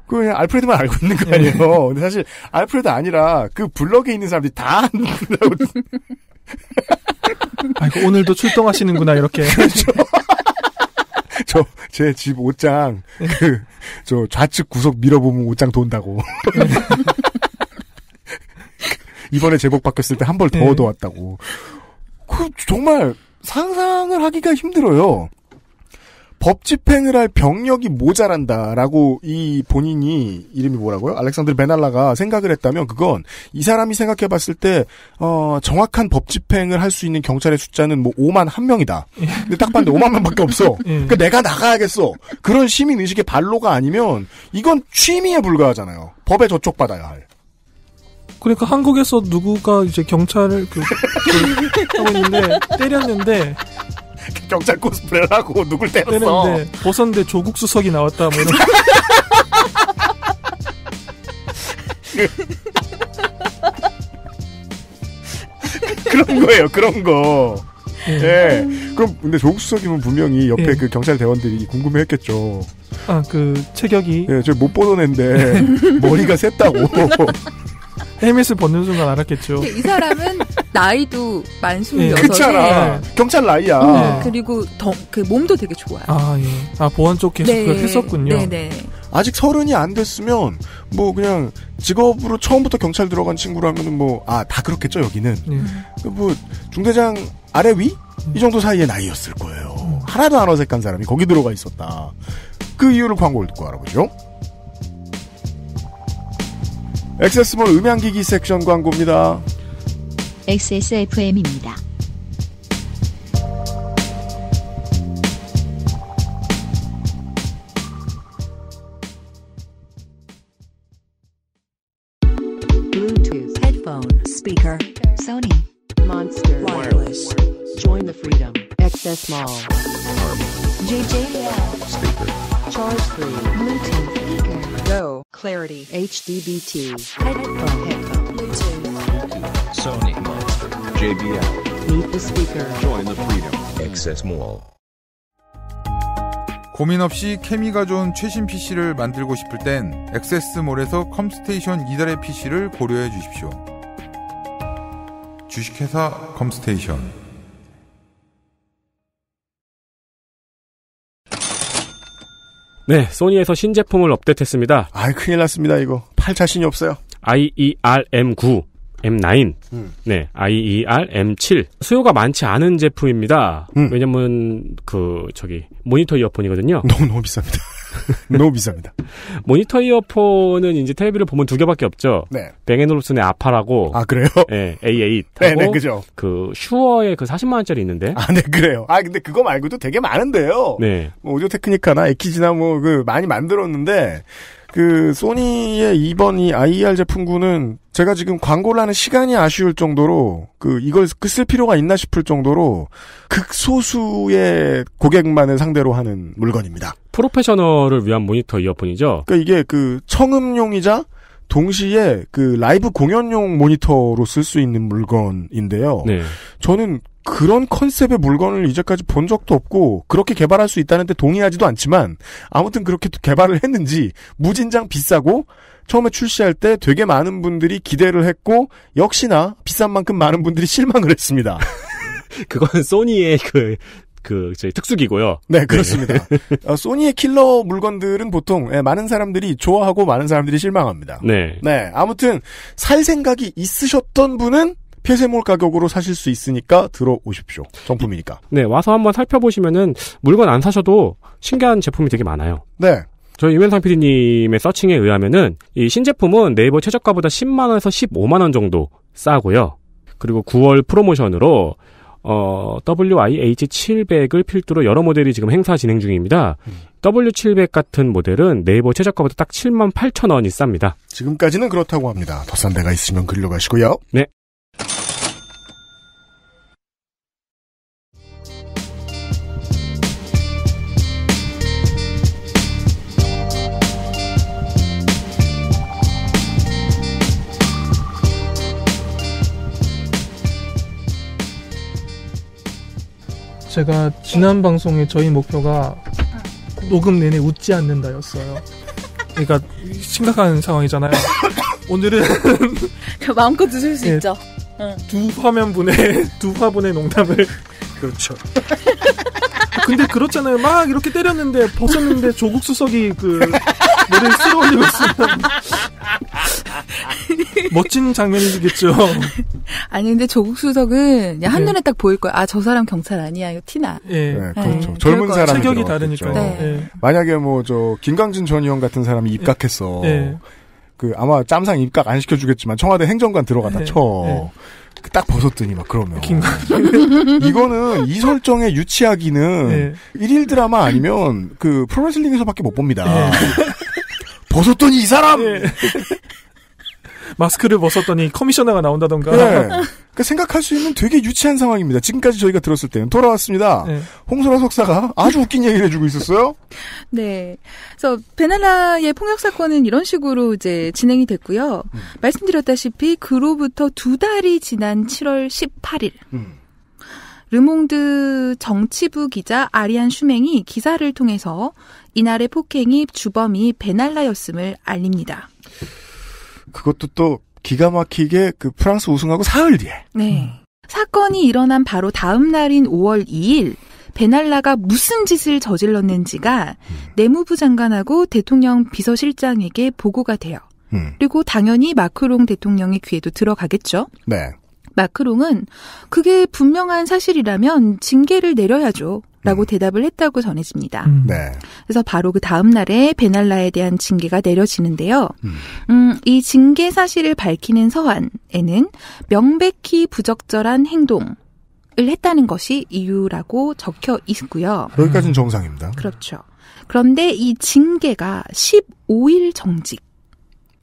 그 알프레드만 알고 있는 예. 거 아니에요. 근데 사실 알프레드 아니라 그 블럭에 있는 사람들이 다안다 아이고 오늘도 출동하시는구나 이렇게. 그렇죠. 저제 집 옷장 예. 그저 좌측 구석 밀어보면 옷장 돈다고. 예. 이번에 제복 바뀌었을 때 한 벌더 네. 얻어다고그 정말 상상을 하기가 힘들어요. 법 집행을 할 병력이 모자란다라고 이 본인이 이름이 뭐라고요? 알렉산드르 베날라가 생각을 했다면 그건 이 사람이 생각해 봤을 때 어, 정확한 법 집행을 할 수 있는 경찰의 숫자는 뭐 5만 한 명이다. 근데 딱 봤는데 5만 명밖에 없어. 예. 그러니까 내가 나가야겠어. 그런 시민 의식의 발로가 아니면 이건 취미에 불과하잖아요. 법에 저촉 받아야 할. 그러니까 한국에서 누구가 이제 경찰을 그, 그 하고 있는데 때렸는데 경찰 코스프레를 하고 누굴 때렸어? 때렸는데 벗었는데 조국 수석이 나왔다 뭐 이런. 그런 거예요. 그런 거. 예. 네. 네. 그럼 근데 조국 수석이면 분명히 옆에 네. 그 경찰 대원들이 궁금해했겠죠. 아그 체격이. 예, 저 못 보던 앤데 머리가 셌다고. 헬멧을 벗는 순간 알았겠죠. 이 사람은 나이도 만 스물 여섯. 경찰 나이야. 음, 그리고 더, 그 몸도 되게 좋아요. 아 예. 아 보안 쪽 계속 네. 했었군요. 네네. 네. 아직 서른이 안 됐으면 뭐 그냥 직업으로 처음부터 경찰 들어간 친구라면뭐아다 그렇겠죠 여기는 네. 뭐 중대장 아래 위이 음. 정도 사이의 나이였을 거예요. 하나도 안 어색한 사람이 거기 들어가 있었다. 그 이유를 광고를 듣고 알아보죠. 엑세스몰 음향기기 섹션 광고입니다. XSFM입니다. Bluetooth headphone speaker Sony Monster Wireless Join the Freedom XS Mall JJL speaker Charge Free Bluetooth Go Clarity HDBT Headphone Headphone Bluetooth Sony JBL Meet the Speaker Join the Freedom Access Mall 고민 없이 케미가 좋은 최신 PC를 만들고 싶을 땐 액세스몰에서 컴스테이션 이달의 PC를 고려해 주십시오. 주식회사 컴스테이션 네, 소니에서 신제품을 업데이트했습니다. 아, 이 큰일 났습니다, 이거. 팔 자신이 없어요. IERM9 M9, 음. 네, IER M7 수요가 많지 않은 제품입니다. 음. 왜냐면 그 저기 모니터 이어폰이거든요. 너무 너무 비쌉니다. 너무 비쌉니다. 모니터 이어폰은 이제 테레비를 보면 두 개밖에 없죠. 네. 뱅앤올룹슨의 아파라고. 아 그래요? 네, a 8 네, 네, 그죠. 그 슈어의 그 40만 원짜리 있는데. 아, 네, 그래요. 아 근데 그거 말고도 되게 많은데요. 네. 뭐 오디오 테크니카나 에키지나 뭐 그 많이 만들었는데 그 소니의 이번 이 IR 제품군은 제가 지금 광고를 하는 시간이 아쉬울 정도로 그 이걸 그 쓸 필요가 있나 싶을 정도로 극소수의 고객만을 상대로 하는 물건입니다. 프로페셔널을 위한 모니터 이어폰이죠. 그러니까 이게 그 청음용이자 동시에 그 라이브 공연용 모니터로 쓸 수 있는 물건인데요. 네. 저는 그런 컨셉의 물건을 이제까지 본 적도 없고 그렇게 개발할 수 있다는데 동의하지도 않지만 아무튼 그렇게 개발을 했는지 무진장 비싸고 처음에 출시할 때 되게 많은 분들이 기대를 했고 역시나 비싼 만큼 많은 분들이 실망을 했습니다. 그건 소니의 그, 그, 저희 특수기고요. 네, 네. 그렇습니다. 네. 소니의 킬러 물건들은 보통 예, 많은 사람들이 좋아하고 많은 사람들이 실망합니다. 네. 네, 아무튼 살 생각이 있으셨던 분은 폐쇄몰 가격으로 사실 수 있으니까 들어오십시오. 정품이니까. 네, 와서 한번 살펴보시면은 물건 안 사셔도 신기한 제품이 되게 많아요. 네. 저희 유현상 PD님의 서칭에 의하면은 이 신제품은 네이버 최저가보다 10만 원에서 15만 원 정도 싸고요. 그리고 9월 프로모션으로 어, WIH700을 필두로 여러 모델이 지금 행사 진행 중입니다. 음. W700 같은 모델은 네이버 최저가보다 딱 7만 8천 원이 쌉니다. 지금까지는 그렇다고 합니다. 더 싼 데가 있으면 글로 가시고요. 네. 제가 지난 네. 방송에 저희 목표가 아. 녹음 내내 웃지 않는다였어요. 그러니까 심각한 상황이잖아요. 오늘은 그 마음껏 웃을 수 네. 있죠. 두 화면분의 두 화분의 농담을 그렇죠. 아, 근데 그렇잖아요. 막 이렇게 때렸는데 벗었는데 조국 수석이 그 머리를 쓸어 올리고 있으면 멋진 장면이겠죠. 아니 근데 조국 수석은 한 네. 눈에 네. 딱 보일 거야. 아 저 사람 경찰 아니야. 이거 티나. 예, 네, 네 그렇죠. 젊은 사람 체격이 다르니까. 네. 네. 만약에 뭐 저 김강진 전 의원 같은 사람이 입각했어. 그 아마 짬상 입각 안 시켜주겠지만 청와대 행정관 들어가다 쳐. 그 딱 벗었더니 막 그러면 이거는 이 설정의 유치하기는 네. 일일 드라마 아니면 그 프로레슬링에서밖에 못 봅니다. 네. 벗었더니 이 사람 네. 마스크를 벗었더니 커미셔너가 나온다던가. 네. 그러니까 생각할 수 있는 되게 유치한 상황입니다. 지금까지 저희가 들었을 때는 돌아왔습니다. 네. 홍소라 석사가 아주 웃긴 얘기를 해주고 있었어요. 네. 그래서 베나라의 폭력 사건은 이런 식으로 이제 진행이 됐고요. 음. 말씀드렸다시피 그로부터 두 달이 지난 7월 18일. 음. 르몽드 정치부 기자 아리안 슈맹이 기사를 통해서 이날의 폭행이 주범이 베날라였음을 알립니다. 그것도 또 기가 막히게 그 프랑스 우승하고 사흘 뒤에. 네. 음. 사건이 일어난 바로 다음 날인 5월 2일 베날라가 무슨 짓을 저질렀는지가 음. 내무부 장관하고 대통령 비서실장에게 보고가 돼요. 음. 그리고 당연히 마크롱 대통령의 귀에도 들어가겠죠. 네. 마크롱은 그게 분명한 사실이라면 징계를 내려야죠. 라고 음. 대답을 했다고 전해집니다. 음. 네. 그래서 바로 그 다음 날에 베날라에 대한 징계가 내려지는데요. 음. 음, 이 징계 사실을 밝히는 서한에는 명백히 부적절한 행동, 을 했다는 것이 이유라고 적혀 있고요. 여기까지는 정상입니다. 그렇죠. 그런데 이 징계가 15일 정직.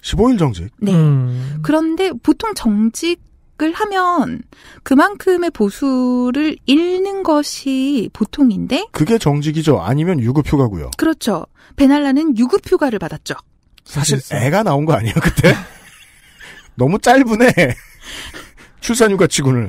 15일 정직? 네. 음. 그런데 보통 정직 생각을 하면 그만큼의 보수를 잃는 것이 보통인데 그게 정직이죠. 아니면 유급휴가고요. 그렇죠. 베날라는 유급휴가를 받았죠. 사실 애가 나온 거 아니에요 그때? 너무 짧으네. 출산휴가 치고는.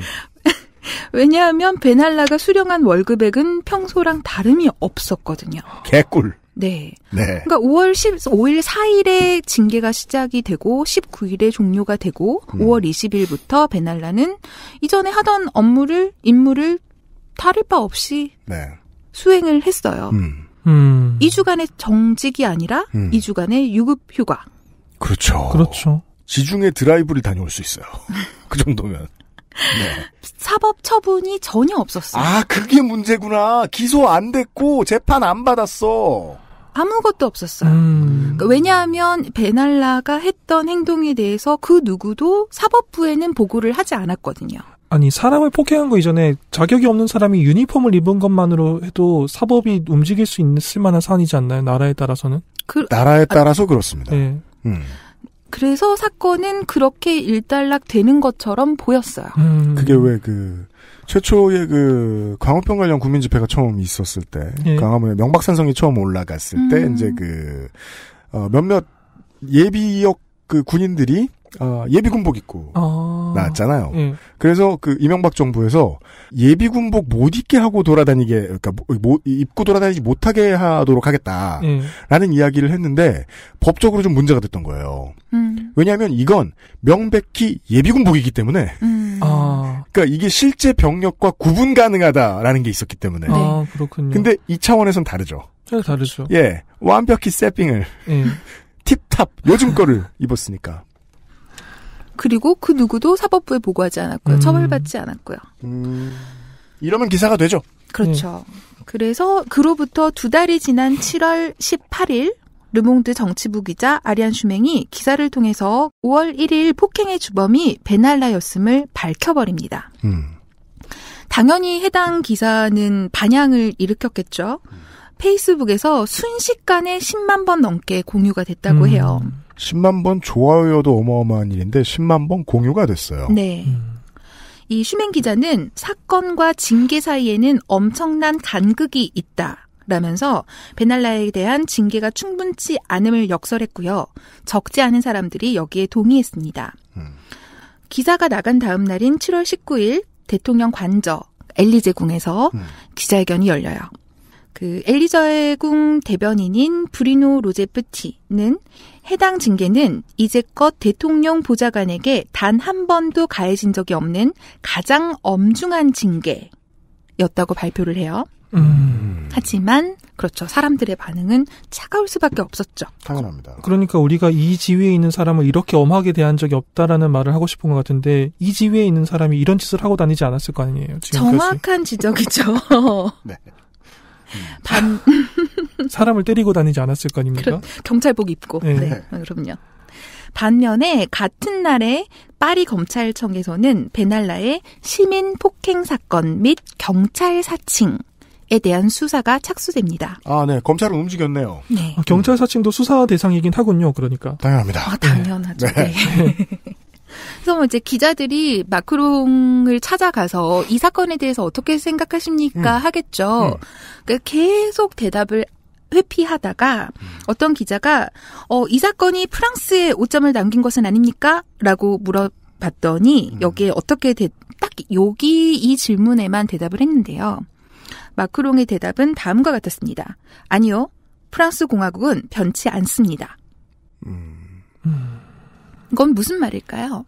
왜냐하면 베날라가 수령한 월급액은 평소랑 다름이 없었거든요. 개꿀. 네. 네. 그러니까 5월 15일 4일에 징계가 시작이 되고 19일에 종료가 되고 음. 5월 20일부터 베날라는 이전에 하던 업무를 임무를 다를 바 없이 네. 수행을 했어요. 음. 음. 2주간의 정직이 아니라 음. 2주간의 유급 휴가. 그렇죠. 그렇죠. 지중해 드라이브를 다녀올 수 있어요. 그 정도면. 네. 사법 처분이 전혀 없었어요. 아, 그게 문제구나. 기소 안 됐고 재판 안 받았어. 아무것도 없었어요. 음. 그러니까 왜냐하면 베날라가 했던 행동에 대해서 그 누구도 사법부에는 보고를 하지 않았거든요. 아니 사람을 폭행한 거 이전에 자격이 없는 사람이 유니폼을 입은 것만으로 해도 사법이 움직일 수 있을 만한 사안이지 않나요? 나라에 따라서는? 그, 나라에 아, 따라서 아, 그렇습니다. 네. 음. 그래서 사건은 그렇게 일단락 되는 것처럼 보였어요. 음. 그게 왜그 최초의 그 광우병 관련 국민 집회가 처음 있었을 때, 예. 광화문에 명박산성이 처음 올라갔을 음. 때 이제 그 어, 몇몇 예비역 그 군인들이 아, 예비군복 입고 아... 나왔잖아요. 음. 그래서 그 이명박 정부에서 예비군복 못 입게 하고 돌아다니게 그러니까 못, 뭐, 뭐, 입고 돌아다니지 못하게 하도록 하겠다라는 음. 이야기를 했는데 법적으로 좀 문제가 됐던 거예요. 음. 왜냐하면 이건 명백히 예비군복이기 때문에 음. 아... 그러니까 이게 실제 병력과 구분 가능하다라는 게 있었기 때문에 아, 그렇군요. 근데 이 차원에선 다르죠. 네, 다르죠. 예, 완벽히 세핑을 예. 팁탑 요즘 거를 입었으니까. 그리고 그 누구도 사법부에 보고하지 않았고요. 음. 처벌받지 않았고요. 음. 이러면 기사가 되죠. 그렇죠. 음. 그래서 그로부터 두 달이 지난 7월 18일 르몽드 정치부 기자 아리안 슈맹이 기사를 통해서 5월 1일 폭행의 주범이 베날라였음을 밝혀버립니다. 음. 당연히 해당 기사는 반향을 일으켰겠죠. 페이스북에서 순식간에 10만 번 넘게 공유가 됐다고 음. 해요. 10만 번 좋아요도 어마어마한 일인데 10만 번 공유가 됐어요. 네. 음. 이 슈맨 기자는 사건과 징계 사이에는 엄청난 간극이 있다. 라면서 베날라에 대한 징계가 충분치 않음을 역설했고요. 적지 않은 사람들이 여기에 동의했습니다. 음. 기사가 나간 다음 날인 7월 19일 대통령 관저 엘리제궁에서 음. 기자회견이 열려요. 그 엘리제궁 대변인인 브리노 로제프티는 해당 징계는 이제껏 대통령 보좌관에게 단 한 번도 가해진 적이 없는 가장 엄중한 징계였다고 발표를 해요. 음. 하지만 그렇죠. 사람들의 반응은 차가울 수밖에 없었죠. 당연합니다. 그러니까 우리가 이 지위에 있는 사람을 이렇게 엄하게 대한 적이 없다라는 말을 하고 싶은 것 같은데 이 지위에 있는 사람이 이런 짓을 하고 다니지 않았을 거 아니에요. 지금까지. 정확한 지적이죠. 네. 반 사람을 때리고 다니지 않았을 거 아닙니까? 그렇, 경찰복 입고. 네. 네. 아, 그럼요. 반면에 같은 날에 파리 검찰청에서는 베날라의 시민 폭행 사건 및 경찰 사칭 에 대한 수사가 착수됩니다. 아, 네. 검찰은 움직였네요. 네. 아, 경찰 사칭도 수사 대상이긴 하군요. 그러니까. 당연합니다. 아, 당연하죠. 네. 네. 네. 그래서 뭐 이제 기자들이 마크롱을 찾아가서 이 사건에 대해서 어떻게 생각하십니까 음. 하겠죠. 음. 그러니까 계속 대답을 회피하다가 어떤 기자가 어, 이 사건이 프랑스에 오점을 남긴 것은 아닙니까? 라고 물어봤더니 음. 여기에 어떻게 대, 딱 여기 이 질문에만 대답을 했는데요. 마크롱의 대답은 다음과 같았습니다. 아니요. 프랑스 공화국은 변치 않습니다. 음. 음. 그건 무슨 말일까요?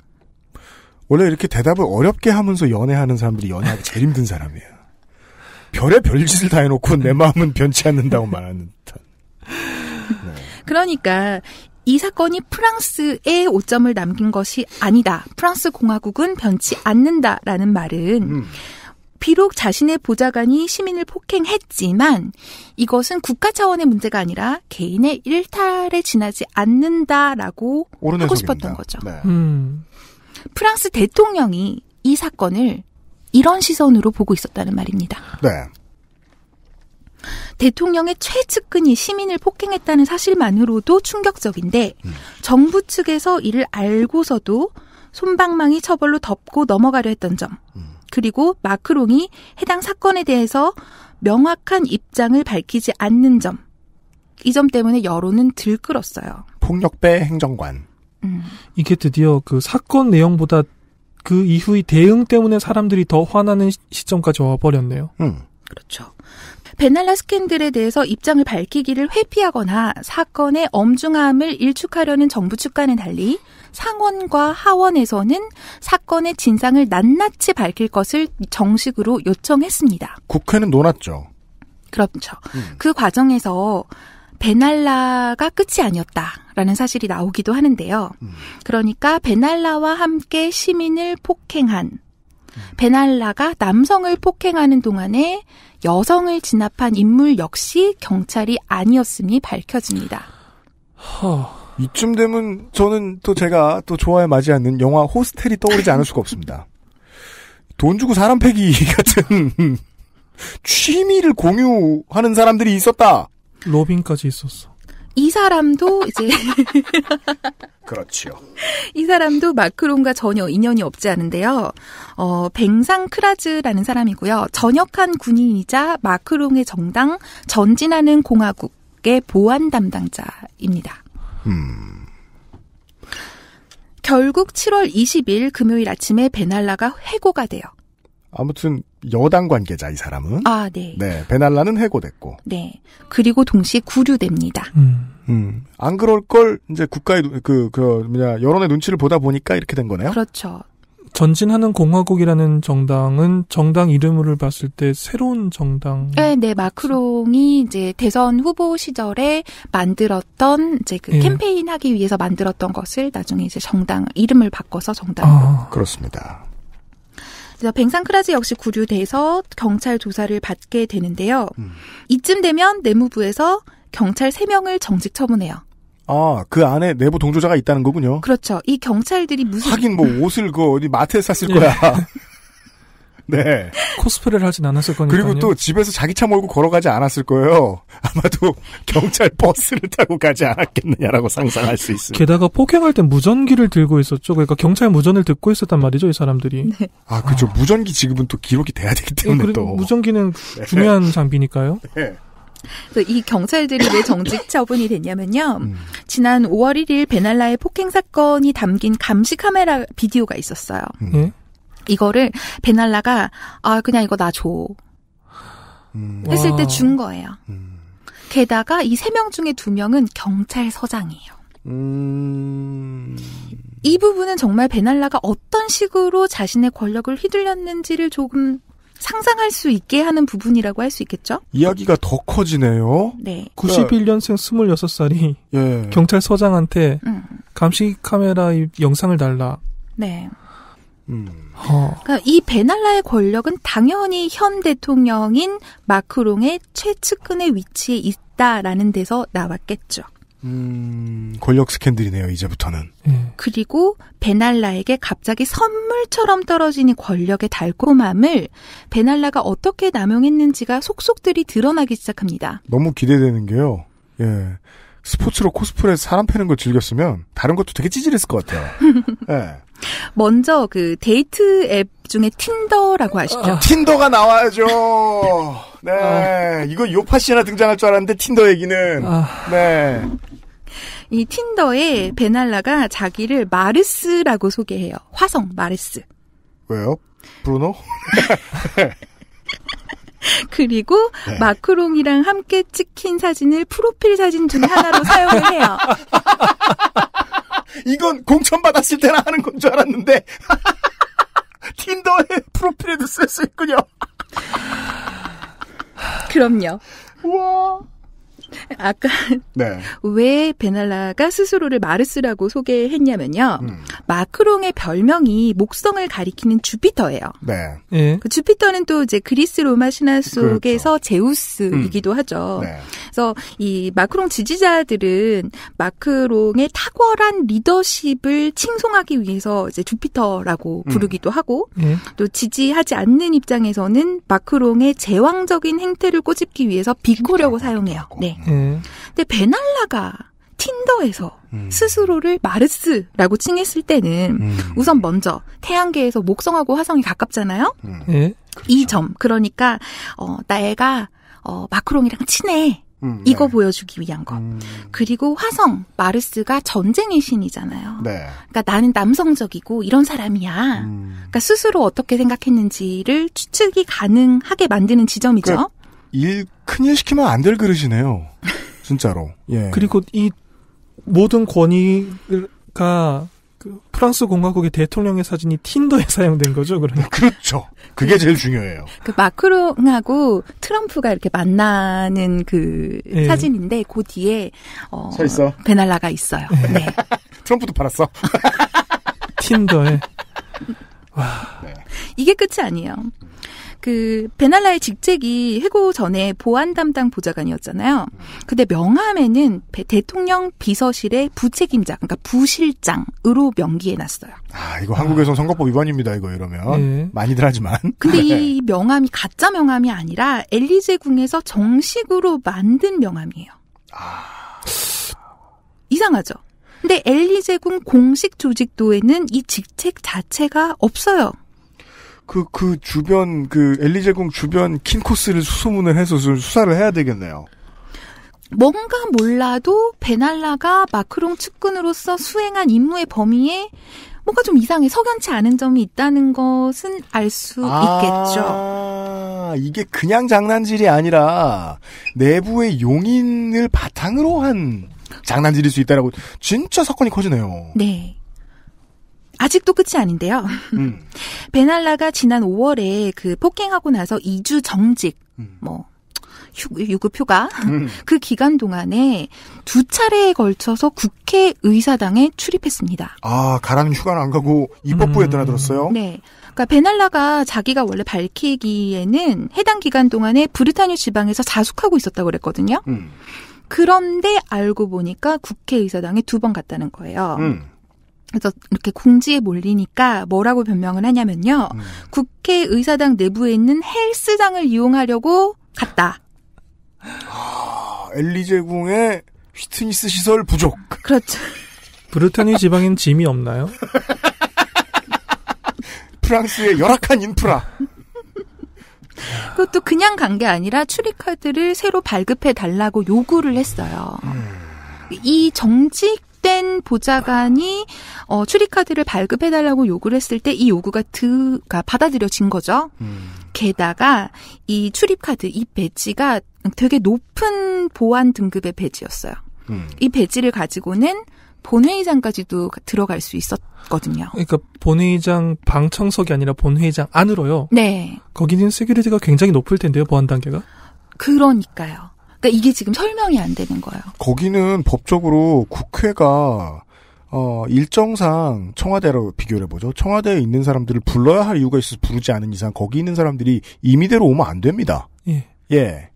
원래 이렇게 대답을 어렵게 하면서 연애하는 사람들이 연애하기 제일 힘든 사람이에요. 별의 별짓을 다 해놓고 내 마음은 변치 않는다고 말하는 듯한. 네. 그러니까 이 사건이 프랑스에 오점을 남긴 것이 아니다. 프랑스 공화국은 변치 않는다라는 말은 음. 비록 자신의 보좌관이 시민을 폭행했지만 이것은 국가 차원의 문제가 아니라 개인의 일탈에 지나지 않는다라고 하고 해석입니다. 싶었던 거죠. 네. 음. 프랑스 대통령이 이 사건을 이런 시선으로 보고 있었다는 말입니다. 네. 대통령의 최측근이 시민을 폭행했다는 사실만으로도 충격적인데 음. 정부 측에서 이를 알고서도 손방망이 처벌로 덮고 넘어가려 했던 점. 음. 그리고 마크롱이 해당 사건에 대해서 명확한 입장을 밝히지 않는 점. 이 점 때문에 여론은 들끓었어요. 폭력배 행정관. 음. 이게 드디어 그 사건 내용보다 그 이후의 대응 때문에 사람들이 더 화나는 시, 점까지 와버렸네요. 음. 그렇죠. 베날라 스캔들에 대해서 입장을 밝히기를 회피하거나 사건의 엄중함을 일축하려는 정부 측과는 달리 상원과 하원에서는 사건의 진상을 낱낱이 밝힐 것을 정식으로 요청했습니다. 국회는 논았죠. 그렇죠. 음. 그 과정에서 베날라가 끝이 아니었다라는 사실이 나오기도 하는데요. 음. 그러니까 베날라와 함께 시민을 폭행한 베날라가 남성을 폭행하는 동안에 여성을 진압한 인물 역시 경찰이 아니었음이 밝혀집니다. 허, 이쯤 되면 저는 또 제가 또 좋아해 마지 않는 영화 호스텔이 떠오르지 않을 수가 없습니다. 돈 주고 사람 패기 같은 취미를 공유하는 사람들이 있었다. 로빈까지 있었어. 이 사람도 이제 그렇지이 사람도 마크롱과 전혀 인연이 없지 않은데요. 어, 뱅상 크라즈라는 사람이고요. 전역한 군인이자 마크롱의 정당 전진하는 공화국의 보안 담당자입니다. 음. 결국 7월 20일 금요일 아침에 베날라가 해고가 돼요. 아무튼 여당 관계자 이 사람은 아, 네. 네, 베날라는 해고됐고. 네. 그리고 동시에 구류됩니다. 음. 음. 안 그럴 걸 이제 국가의 그그 그 뭐냐 여론의 눈치를 보다 보니까 이렇게 된 거네요. 그렇죠. 전진하는 공화국이라는 정당은 정당 이름을 봤을 때 새로운 정당. 네, 네 마크롱이 이제 대선 후보 시절에 만들었던 이제 그 예. 캠페인하기 위해서 만들었던 것을 나중에 이제 정당 이름을 바꿔서 정당으로. 아, 그렇습니다. 그래서 뱅상크라즈 역시 구류돼서 경찰 조사를 받게 되는데요. 음. 이쯤 되면 내무부에서 경찰 3명을 정직 처분해요. 아, 그 안에 내부 동조자가 있다는 거군요. 그렇죠. 이 경찰들이 무슨 하긴 뭐 옷을 그 어디 마트에 샀을 거야. 네. 네. 코스프레를 하진 않았을 거니까. 그리고 또 집에서 자기 차 몰고 걸어가지 않았을 거예요. 아마도 경찰 버스를 타고 가지 않았겠느냐라고 상상할 수 있습니다. 게다가 폭행할 때 무전기를 들고 있었죠. 그러니까 경찰 무전을 듣고 있었단 말이죠, 이 사람들이. 네. 아, 그죠. 아. 무전기 지금은 또 기록이 돼야 되기 때문에 네, 또. 무전기는 네. 중요한 장비니까요. 네. 이 경찰들이 왜 정직 처분이 됐냐면요. 음. 지난 5월 1일 베날라의 폭행 사건이 담긴 감시 카메라 비디오가 있었어요. 음. 예? 이거를 베날라가 아 그냥 이거 나 줘. 음. 했을 때 준 거예요. 음. 게다가 이 세 명 중에 두 명은 경찰서장이에요. 음. 이 부분은 정말 베날라가 어떤 식으로 자신의 권력을 휘둘렸는지를 조금 상상할 수 있게 하는 부분이라고 할 수 있겠죠? 이야기가 더 커지네요. 네. 91년생 26살이 예. 경찰서장한테 음. 감시 카메라 영상을 달라. 네. 음. 어. 그러니까 이 베날라의 권력은 당연히 현 대통령인 마크롱의 최측근의 위치에 있다라는 데서 나왔겠죠. 음, 권력 스캔들이네요, 이제부터는. 음. 그리고 베날라에게 갑자기 선물처럼 떨어지는 권력의 달콤함을 베날라가 어떻게 남용했는지가 속속들이 드러나기 시작합니다. 너무 기대되는 게요. 예. 스포츠로 코스프레 사람 패는 걸 즐겼으면 다른 것도 되게 찌질했을 것 같아요. 예. 먼저 그 데이트 앱 중에 틴더라고 아시죠? 어, 틴더가 나와야죠. 네, 어. 이거 요파 씨나 등장할 줄 알았는데 틴더 얘기는 어. 네. 이 틴더에 베날라가 자기를 마르스라고 소개해요. 화성 마르스. 왜요? 브루노? 그리고 네. 마크롱이랑 함께 찍힌 사진을 프로필 사진 중 하나로 사용을 해요. 이건 공천 받았을 때나 하는 건 줄 알았는데 틴더의 프로필에도 쓸 수 있군요. 그럼요. 우와. 아까 네. 왜 베날라가 스스로를 마르스라고 소개했냐면요. 음. 마크롱의 별명이 목성을 가리키는 주피터예요. 네. 예. 그 주피터는 또 이제 그리스 로마 신화 그렇죠. 속에서 그렇죠. 제우스이기도 음. 하죠. 네. 그래서 이 마크롱 지지자들은 마크롱의 탁월한 리더십을 칭송하기 위해서 이제 주피터라고 음. 부르기도 음. 하고 예. 또 지지하지 않는 입장에서는 마크롱의 제왕적인 행태를 꼬집기 위해서 비꼬려고 사용해요. 네. 음. 예. 근데 베날라가 틴더에서 음. 스스로를 마르스라고 칭했을 때는 음. 우선 먼저 태양계에서 목성하고 화성이 가깝잖아요. 음. 예. 그렇죠. 이점 그러니까 어나 내가 어 마크롱이랑 친해. 음, 네. 이거 네. 보여주기 위한 것. 음. 그리고 화성, 마르스가 전쟁의 신이잖아요. 네. 그러니까 나는 남성적이고 이런 사람이야. 음. 그러니까 스스로 어떻게 생각했는지를 추측이 가능하게 만드는 지점이죠. 그러니까 일 큰일 시키면 안 될 그릇이네요. 진짜로. 예. 그리고 이 모든 권위가 그 프랑스 공화국의 대통령의 사진이 틴더에 사용된 거죠, 그러니 그렇죠. 그게 네. 제일 중요해요. 그 마크롱하고 트럼프가 이렇게 만나는 그 예. 사진인데 그 뒤에 어, 서 있어. 베날라가 있어요. 예. 네. 네. 트럼프도 팔았어. 틴더에. 와. 네. 이게 끝이 아니에요. 그 베날라의 직책이 해고 전에 보안 담당 보좌관이었잖아요. 근데 명함에는 대통령 비서실의 부책임자, 그러니까 부실장으로 명기해 놨어요. 아, 이거 한국에서 선거법 위반입니다. 이거 이러면 네. 많이들 하지만. 근데 네. 이 명함이 가짜 명함이 아니라 엘리제 궁에서 정식으로 만든 명함이에요. 아... 이상하죠. 근데 엘리제궁 공식 조직도에는 이 직책 자체가 없어요. 그, 그 주변, 그 엘리제궁 주변 킹코스를 수소문을 해서 수사를 해야 되겠네요. 뭔가 몰라도 베날라가 마크롱 측근으로서 수행한 임무의 범위에 뭔가 좀 이상해 석연치 않은 점이 있다는 것은 알수 아, 있겠죠. 이게 그냥 장난질이 아니라 내부의 용인을 바탕으로 한 장난질일 수 있다라고 진짜 사건이 커지네요. 네. 아직도 끝이 아닌데요. 음. 베날라가 지난 5월에 그 폭행하고 나서 2주 정직, 음. 뭐, 유급휴가 음. 그 기간 동안에 두 차례에 걸쳐서 국회의사당에 출입했습니다. 아 가라는 휴가는 안 가고 입법부에 음. 떠나들었어요. 네. 그러니까 베날라가 자기가 원래 밝히기에는 해당 기간 동안에 브르타뉴 지방에서 자숙하고 있었다고 그랬거든요. 음. 그런데 알고 보니까 국회의사당에 두 번 갔다는 거예요. 음. 그래서 이렇게 공지에 몰리니까 뭐라고 변명을 하냐면요. 음. 국회의사당 내부에 있는 헬스장을 이용하려고 갔다. 아, 엘리제궁의 휘트니스 시설 부족. 그렇죠. 브르타니 지방엔 짐이 없나요? 프랑스의 열악한 인프라. 그것도 그냥 간 게 아니라 출입카드를 새로 발급해 달라고 요구를 했어요. 음. 이 정직 그땐 보좌관이 어, 출입카드를 발급해달라고 요구를 했을 때 이 요구가 드가 받아들여진 거죠. 음. 게다가 이 출입카드 이 배지가 되게 높은 보안 등급의 배지였어요. 음. 이 배지를 가지고는 본회의장까지도 들어갈 수 있었거든요. 그러니까 본회의장 방청석이 아니라 본회의장 안으로요. 네. 거기는 세큐리티가 굉장히 높을 텐데요, 보안 단계가. 그러니까요. 그러니까 이게 지금 설명이 안 되는 거예요. 거기는 법적으로 국회가 어, 일정상 청와대로 비교를 해보죠. 청와대에 있는 사람들을 불러야 할 이유가 있어서 부르지 않은 이상 거기 있는 사람들이 임의대로 오면 안 됩니다. 예. 예.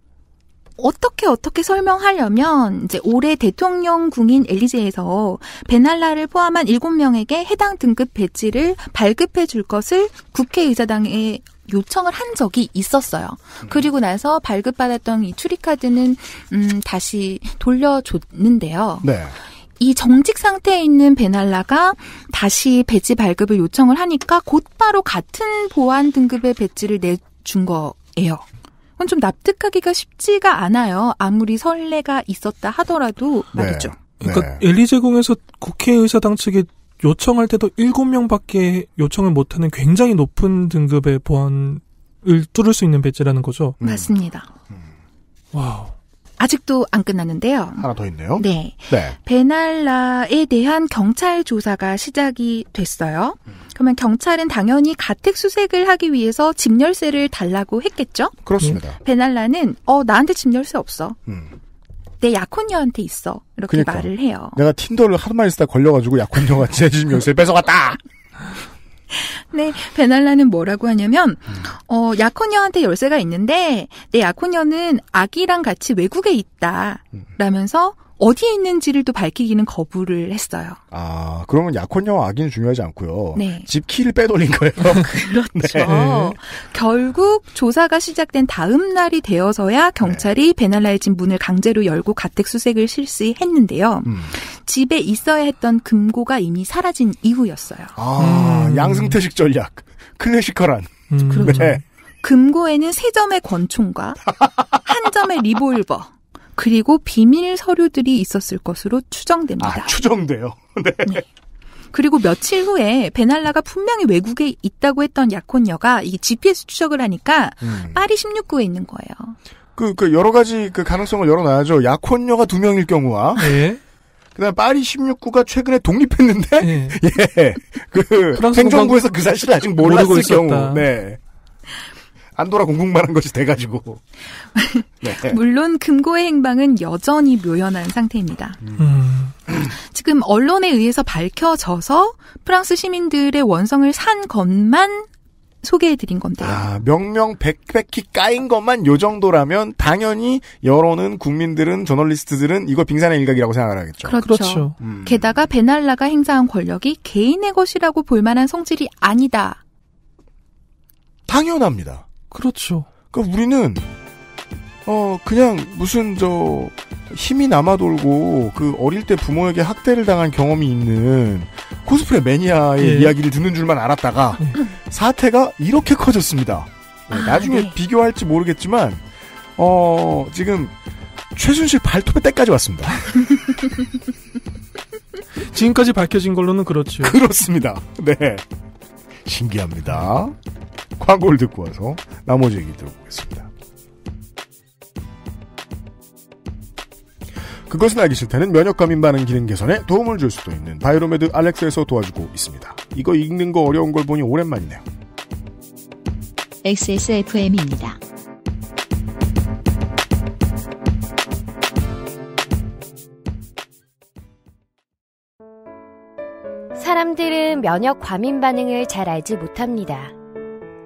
어떻게 어떻게 설명하려면 이제 올해 대통령 궁인 엘리제에서 베날라를 포함한 7명에게 해당 등급 배지를 발급해 줄 것을 국회의사당에 요청을 한 적이 있었어요. 음. 그리고 나서 발급받았던 이 출입카드는 음, 다시 돌려줬는데요. 네. 이 정직 상태에 있는 베날라가 다시 배지 발급을 요청을 하니까 곧바로 같은 보안 등급의 배지를 내준 거예요. 그건 좀 납득하기가 쉽지가 않아요. 아무리 설레가 있었다 하더라도 네. 말이죠. 네. 그러니까 네. 엘리제공에서 국회의사당 측에 요청할 때도 7명밖에 요청을 못하는 굉장히 높은 등급의 보안을 뚫을 수 있는 배지라는 거죠. 음. 맞습니다. 음. 와우. 아직도 안 끝났는데요. 하나 더 있네요. 네. 네. 베날라에 대한 경찰 조사가 시작이 됐어요. 음. 그러면 경찰은 당연히 가택 수색을 하기 위해서 집 열쇠를 달라고 했겠죠? 그렇습니다. 음. 베날라는 어 나한테 집 열쇠 없어. 음. 내 약혼녀한테 있어. 이렇게 그러니까. 말을 해요. 내가 틴더를 하루만 있다 걸려가지고 약혼녀가 제집 명세를 뺏어갔다! 네, 베날라는 뭐라고 하냐면, 음. 어, 약혼녀한테 열쇠가 있는데, 내 약혼녀는 아기랑 같이 외국에 있다. 라면서, 음. 어디에 있는지를 또 밝히기는 거부를 했어요. 아, 그러면 약혼녀와 아기는 중요하지 않고요. 네. 집 키를 빼돌린 거예요. 그렇죠. 네. 결국 조사가 시작된 다음 날이 되어서야 네. 경찰이 네. 베날라의 집 문을 강제로 열고 가택 수색을 실시했는데요. 음. 집에 있어야 했던 금고가 이미 사라진 이후였어요. 아, 음. 양승태식 전략. 클래식컬한. 음. 그렇죠. 네. 금고에는 세 점의 권총과 한 점의 리볼버. 그리고 비밀 서류들이 있었을 것으로 추정됩니다. 아, 추정돼요. 네. 네. 그리고 며칠 후에 베날라가 분명히 외국에 있다고 했던 약혼녀가 이게 GPS 추적을 하니까 음. 파리 16구에 있는 거예요. 그, 그, 여러 가지 그 가능성을 열어놔야죠. 약혼녀가 두 명일 경우와. 예. 그 다음 파리 16구가 최근에 독립했는데. 예. 예. 그, 행정부에서 그 사실을 아직 몰랐을 경우. 네. 안돌아 공공만한 것이 돼가지고. 네. 물론 금고의 행방은 여전히 묘연한 상태입니다. 음. 지금 언론에 의해서 밝혀져서 프랑스 시민들의 원성을 산 것만 소개해드린 건데요. 아, 명명 백백히 까인 것만 요 정도라면 당연히 여론은 국민들은 저널리스트들은 이거 빙산의 일각이라고 생각을 하겠죠. 그렇죠. 그렇죠. 음. 게다가 베날라가 행사한 권력이 개인의 것이라고 볼 만한 성질이 아니다. 당연합니다. 그렇죠. 그러니까 우리는 어 그냥 무슨 저 힘이 남아돌고 그 어릴 때 부모에게 학대를 당한 경험이 있는 코스프레 매니아의 예. 이야기를 듣는 줄만 알았다가 예. 사태가 이렇게 커졌습니다. 네, 아, 나중에 네. 비교할지 모르겠지만 어 지금 최순실 발톱의 때까지 왔습니다. 지금까지 밝혀진 걸로는 그렇죠. 그렇습니다. 네. 신기합니다. 광고를 듣고 와서 나머지 얘기 들어보겠습니다. 그것은 알기 싫다는 면역감인 반응 기능 개선에 도움을 줄 수도 있는 바이로메드 알렉스에서 도와주고 있습니다. 이거 읽는 거 어려운 걸 보니 오랜만이네요. XSFM입니다. 사람들은 면역 과민 반응을 잘 알지 못합니다.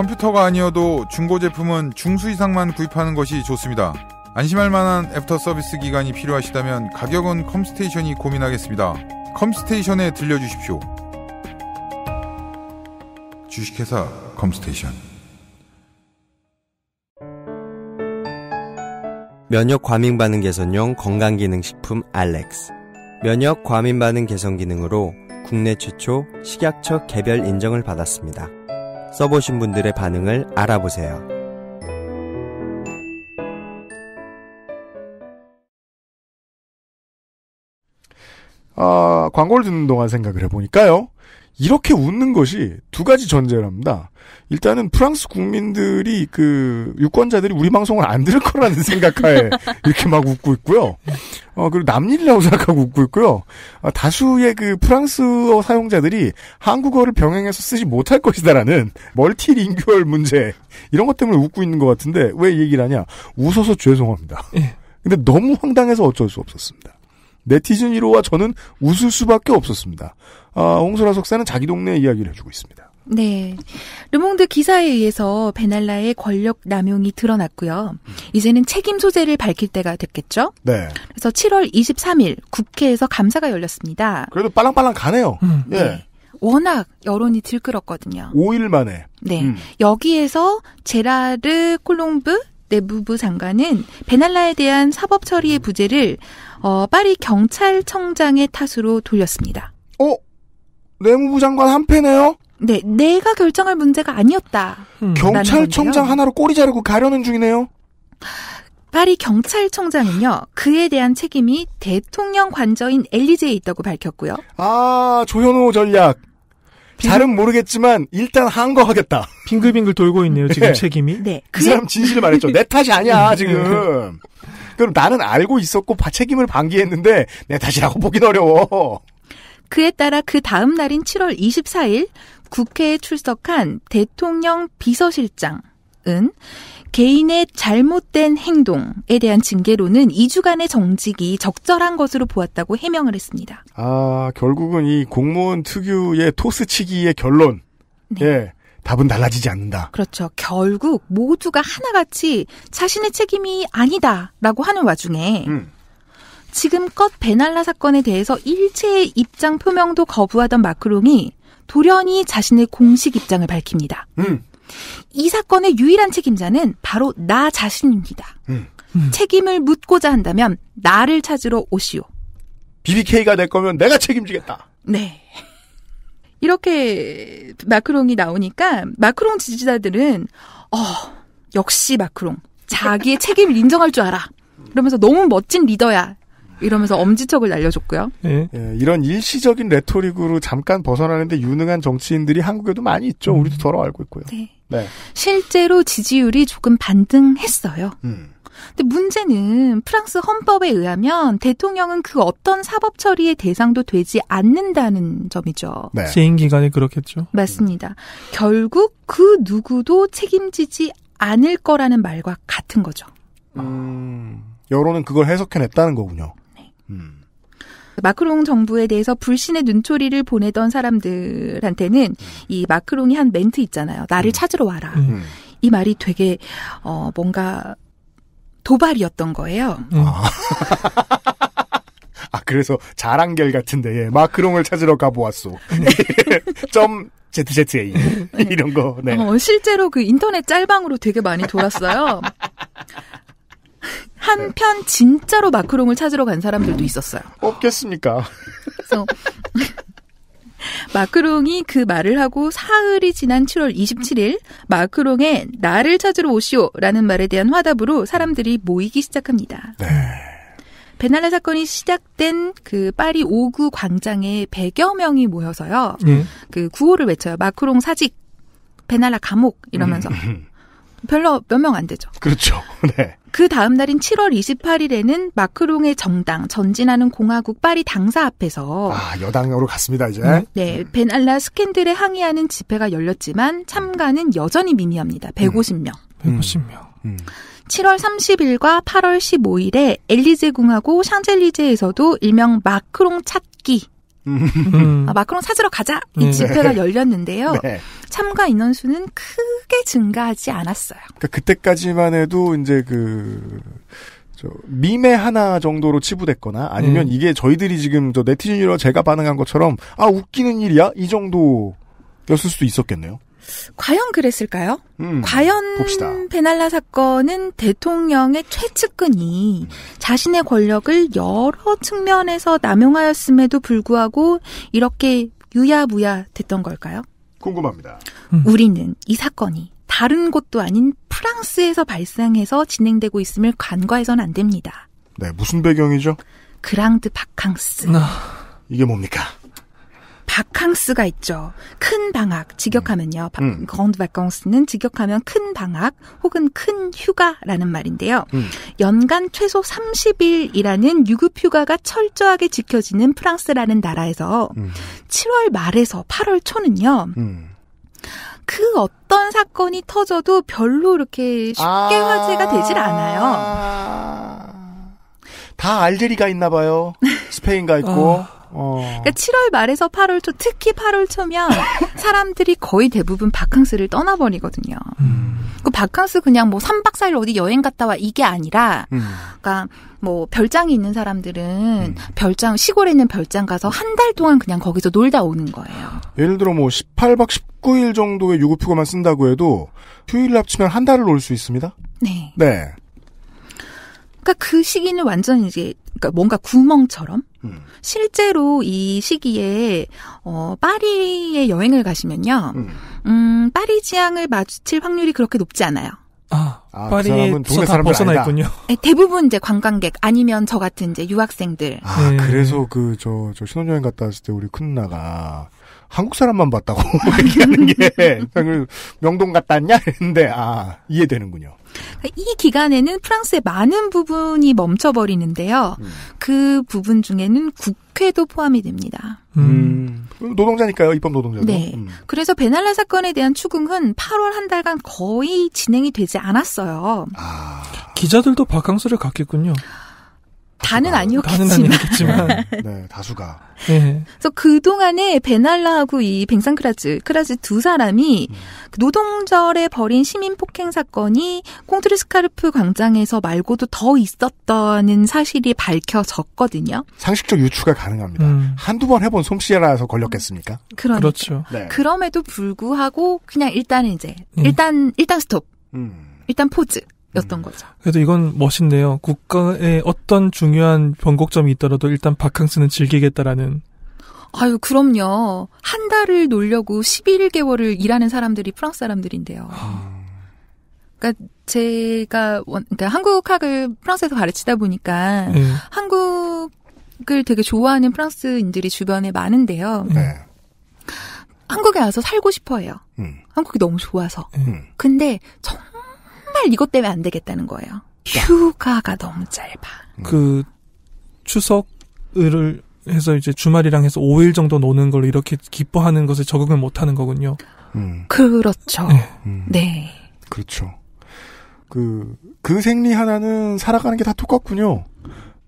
컴퓨터가 아니어도 중고 제품은 중수 이상만 구입하는 것이 좋습니다. 안심할 만한 애프터 서비스 기간이 필요하시다면 가격은 컴스테이션이 고민하겠습니다. 컴스테이션에 들려주십시오. 주식회사 컴스테이션 면역 과민 반응 개선용 건강기능식품 알렉스 면역 과민 반응 개선 기능으로 국내 최초 식약처 개별 인정을 받았습니다. 써보신 분들의 반응을 알아보세요. 아, 광고를 듣는 동안 생각을 해보니까요. 이렇게 웃는 것이 두 가지 전제랍니다. 일단은 프랑스 국민들이 그 유권자들이 우리 방송을 안 들을 거라는 생각하에 이렇게 막 웃고 있고요. 어 그리고 남일이라고 생각하고 웃고 있고요. 아, 다수의 그 프랑스어 사용자들이 한국어를 병행해서 쓰지 못할 것이다라는 멀티링규얼 문제 이런 것 때문에 웃고 있는 것 같은데 왜 얘기를 하냐? 웃어서 죄송합니다. 예. 근데 너무 황당해서 어쩔 수 없었습니다. 네티즌 1호와 저는 웃을 수밖에 없었습니다. 아, 홍소라 석사는 자기 동네 이야기를 해주고 있습니다. 네. 르몽드 기사에 의해서 베날라의 권력 남용이 드러났고요. 이제는 책임 소재를 밝힐 때가 됐겠죠? 네. 그래서 7월 23일 국회에서 감사가 열렸습니다. 그래도 빨랑빨랑 가네요. 음. 예. 네. 워낙 여론이 들끓었거든요. 5일 만에. 네. 음. 여기에서 제라르 콜롬브 내부부 장관은 베날라에 대한 사법 처리의 부재를 어, 파리 경찰청장의 탓으로 돌렸습니다. 어? 내무부 장관 한패네요? 네, 내가 결정할 문제가 아니었다. 음. 경찰청장 하나로 꼬리 자르고 가려는 중이네요. 파리 경찰청장은요, 그에 대한 책임이 대통령 관저인 엘리제에 있다고 밝혔고요. 아, 조현호 전략. 잘은 모르겠지만, 일단 한 거 하겠다. 빙글빙글 돌고 있네요, 지금 네. 책임이. 네. 그 사람 진실을 말했죠. 내 탓이 아니야, 지금. 그럼 나는 알고 있었고 책임을 방기했는데 내 탓이라고 보긴 어려워. 그에 따라 그 다음 날인 7월 24일 국회에 출석한 대통령 비서실장은 개인의 잘못된 행동에 대한 징계로는 2주간의 정직이 적절한 것으로 보았다고 해명을 했습니다. 아, 결국은 이 공무원 특유의 토스치기의 결론. 네. 예. 답은 달라지지 않는다. 그렇죠. 결국 모두가 하나같이 자신의 책임이 아니다라고 하는 와중에 음. 지금껏 베날라 사건에 대해서 일체의 입장 표명도 거부하던 마크롱이 돌연히 자신의 공식 입장을 밝힙니다. 음. 이 사건의 유일한 책임자는 바로 나 자신입니다. 음. 음. 책임을 묻고자 한다면 나를 찾으러 오시오. BBK가 될 거면 내가 책임지겠다. 네. 이렇게 마크롱이 나오니까 마크롱 지지자들은 어, 역시 마크롱 자기의 책임을 인정할 줄 알아. 그러면서 너무 멋진 리더야. 이러면서 엄지척을 날려줬고요. 예. 예, 이런 일시적인 레토릭으로 잠깐 벗어나는데 유능한 정치인들이 한국에도 많이 있죠. 음. 우리도 더러 알고 있고요. 네. 네. 실제로 지지율이 조금 반등했어요. 음. 근데 문제는 프랑스 헌법에 의하면 대통령은 그 어떤 사법 처리의 대상도 되지 않는다는 점이죠. 네. 시행 기간이 그렇겠죠. 맞습니다. 음. 결국 그 누구도 책임지지 않을 거라는 말과 같은 거죠. 음, 여론은 그걸 해석해냈다는 거군요. 그 마크롱 정부에 대해서 불신의 눈초리를 보내던 사람들한테는 이 마크롱이 한 멘트 있잖아요. 나를 음. 찾으러 와라. 음. 음. 이 말이 되게 어 뭔가 도발이었던 거예요. 음. 아, 아 그래서 자랑결 같은데 예. 마크롱을 찾으러 가보았소. 점 ZZA 네. 이런 거. 네. 어, 실제로 그 인터넷 짤방으로 되게 많이 돌았어요. 한편 진짜로 마크롱을 찾으러 간 사람들도 있었어요. 없겠습니까 그래서 마크롱이 그 말을 하고 사흘이 지난 7월 27일 마크롱의 나를 찾으러 오시오라는 말에 대한 화답으로 사람들이 모이기 시작합니다. 네. 베날라 사건이 시작된 그 파리 5구 광장에 100여 명이 모여서요. 네. 그 구호를 외쳐요. 마크롱 사직, 베날라 감옥 이러면서. 음. 별로 몇 명 안 되죠. 그렇죠. 네. 그 다음 날인 7월 28일에는 마크롱의 정당 전진하는 공화국 파리 당사 앞에서 아 여당으로 갔습니다 이제. 음, 네, 베날라 스캔들에 항의하는 집회가 열렸지만 참가는 여전히 미미합니다. 150명. 음, 150명. 음. 7월 30일과 8월 15일에 엘리제 궁하고 샹젤리제에서도 일명 마크롱 찾기 음. 아, 마크롱 사주러 가자 이 집회가 음. 네. 열렸는데요. 네. 참가 인원 수는 크게 증가하지 않았어요. 그러니까 그때까지만 해도 이제 그. 저 미매 하나 정도로 치부됐거나 아니면 음. 이게 저희들이 지금 저 네티즌이라 제가 반응한 것처럼 아 웃기는 일이야 이 정도였을 수도 있었겠네요. 과연 그랬을까요? 음, 과연 봅시다. 베날라 사건은 대통령의 최측근이 자신의 권력을 여러 측면에서 남용하였음에도 불구하고 이렇게 유야무야 됐던 걸까요? 궁금합니다. 음. 우리는 이 사건이 다른 곳도 아닌 프랑스에서 발생해서 진행되고 있음을 간과해선 안 됩니다. 네, 무슨 배경이죠? 그랑드 바캉스. 아. 이게 뭡니까? 바캉스가 있죠. 큰 방학, 직역하면요. 음. grand 는 직역하면 큰 방학 혹은 큰 휴가라는 말인데요. 음. 연간 최소 30일이라는 유급 휴가가 철저하게 지켜지는 프랑스라는 나라에서 음. 7월 말에서 8월 초는요. 음. 그 어떤 사건이 터져도 별로 이렇게 쉽게 아~ 화제가 되질 않아요. 다 알제리가 있나 봐요. 스페인 가 있고. 어. 어. 그러니까 7월 말에서 8월 초, 특히 8월 초면 사람들이 거의 대부분 바캉스를 떠나버리거든요. 음. 그 바캉스 그냥 뭐 3박 4일 어디 여행 갔다 와 이게 아니라, 음. 그러니까 뭐 별장이 있는 사람들은 음. 별장 시골에 있는 별장 가서 한 달 동안 그냥 거기서 놀다 오는 거예요. 예를 들어 뭐 18박 19일 정도의 유급휴가만 쓴다고 해도 휴일 합치면 한 달을 놀 수 있습니다. 네. 네. 그러니까 그 시기는 완전 이제 그러니까 뭔가 구멍처럼 음. 실제로 이 시기에 어 파리에 여행을 가시면요. 음, 음 파리 지향을 마주칠 확률이 그렇게 높지 않아요. 아, 파리에서 아, 그 벗어나 있군요. 네, 대부분 이제 관광객 아니면 저 같은 이제 유학생들. 아, 네. 그래서 그 저저 저 신혼여행 갔다 왔을 때 우리 큰 누나가 한국 사람만 봤다고 얘기하는 게 명동 갔다냐 했는데 아 이해되는군요. 이 기간에는 프랑스의 많은 부분이 멈춰버리는데요. 음. 그 부분 중에는 국회도 포함이 됩니다. 음. 음. 노동자니까요, 입법 노동자도. 네. 음. 그래서 베날라 사건에 대한 추궁은 8월 한 달간 거의 진행이 되지 않았어요. 아. 기자들도 바캉스를 갔겠군요. 다는 아니었겠지만. 다는 아니었겠지만. 네, 네 다수가. 네. 그래서 그 동안에 베날라하고 이 뱅상크라즈 크라즈 두 사람이 음. 노동절에 벌인 시민 폭행 사건이 콩트르스카르프 광장에서 말고도 더 있었다는 사실이 밝혀졌거든요. 상식적 유추가 가능합니다. 음. 한두번 해본 솜씨라서 걸렸겠습니까? 그러니까. 그렇죠 네. 그럼에도 불구하고 그냥 일단은 이제 음. 일단 일단 스톱. 음. 일단 포즈. 였던 음. 거죠. 그래도 이건 멋있네요. 국가의 어떤 중요한 변곡점이 있더라도 일단 바캉스는 즐기겠다라는. 아유, 그럼요. 한 달을 놀려고 11개월을 일하는 사람들이 프랑스 사람들인데요. 아. 그러니까 제가 원, 그러니까 한국학을 프랑스에서 가르치다 보니까 네. 한국을 되게 좋아하는 프랑스인들이 주변에 많은데요. 예. 네. 한국에 와서 살고 싶어해요. 음. 한국이 너무 좋아서. 예. 음. 근데 정말 정말 이것 때문에 안 되겠다는 거예요. 휴가가 너무 짧아. 음. 그 추석을 해서 이제 주말이랑 해서 5일 정도 노는 걸 이렇게 기뻐하는 것에 적응을 못 하는 거군요. 음. 그렇죠. 네. 음. 네. 그렇죠. 그, 그 생리 하나는 살아가는 게 다 똑같군요.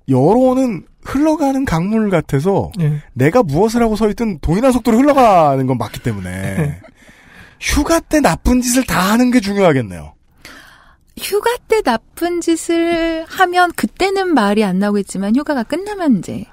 여론은 흘러가는 강물 같아서 네. 내가 무엇을 하고 서 있든 동일한 속도로 흘러가는 건 맞기 때문에 네. 휴가 때 나쁜 짓을 다 하는 게 중요하겠네요. 휴가 때 나쁜 짓을 하면 그때는 말이 안 나오겠지만 휴가가 끝나면 이제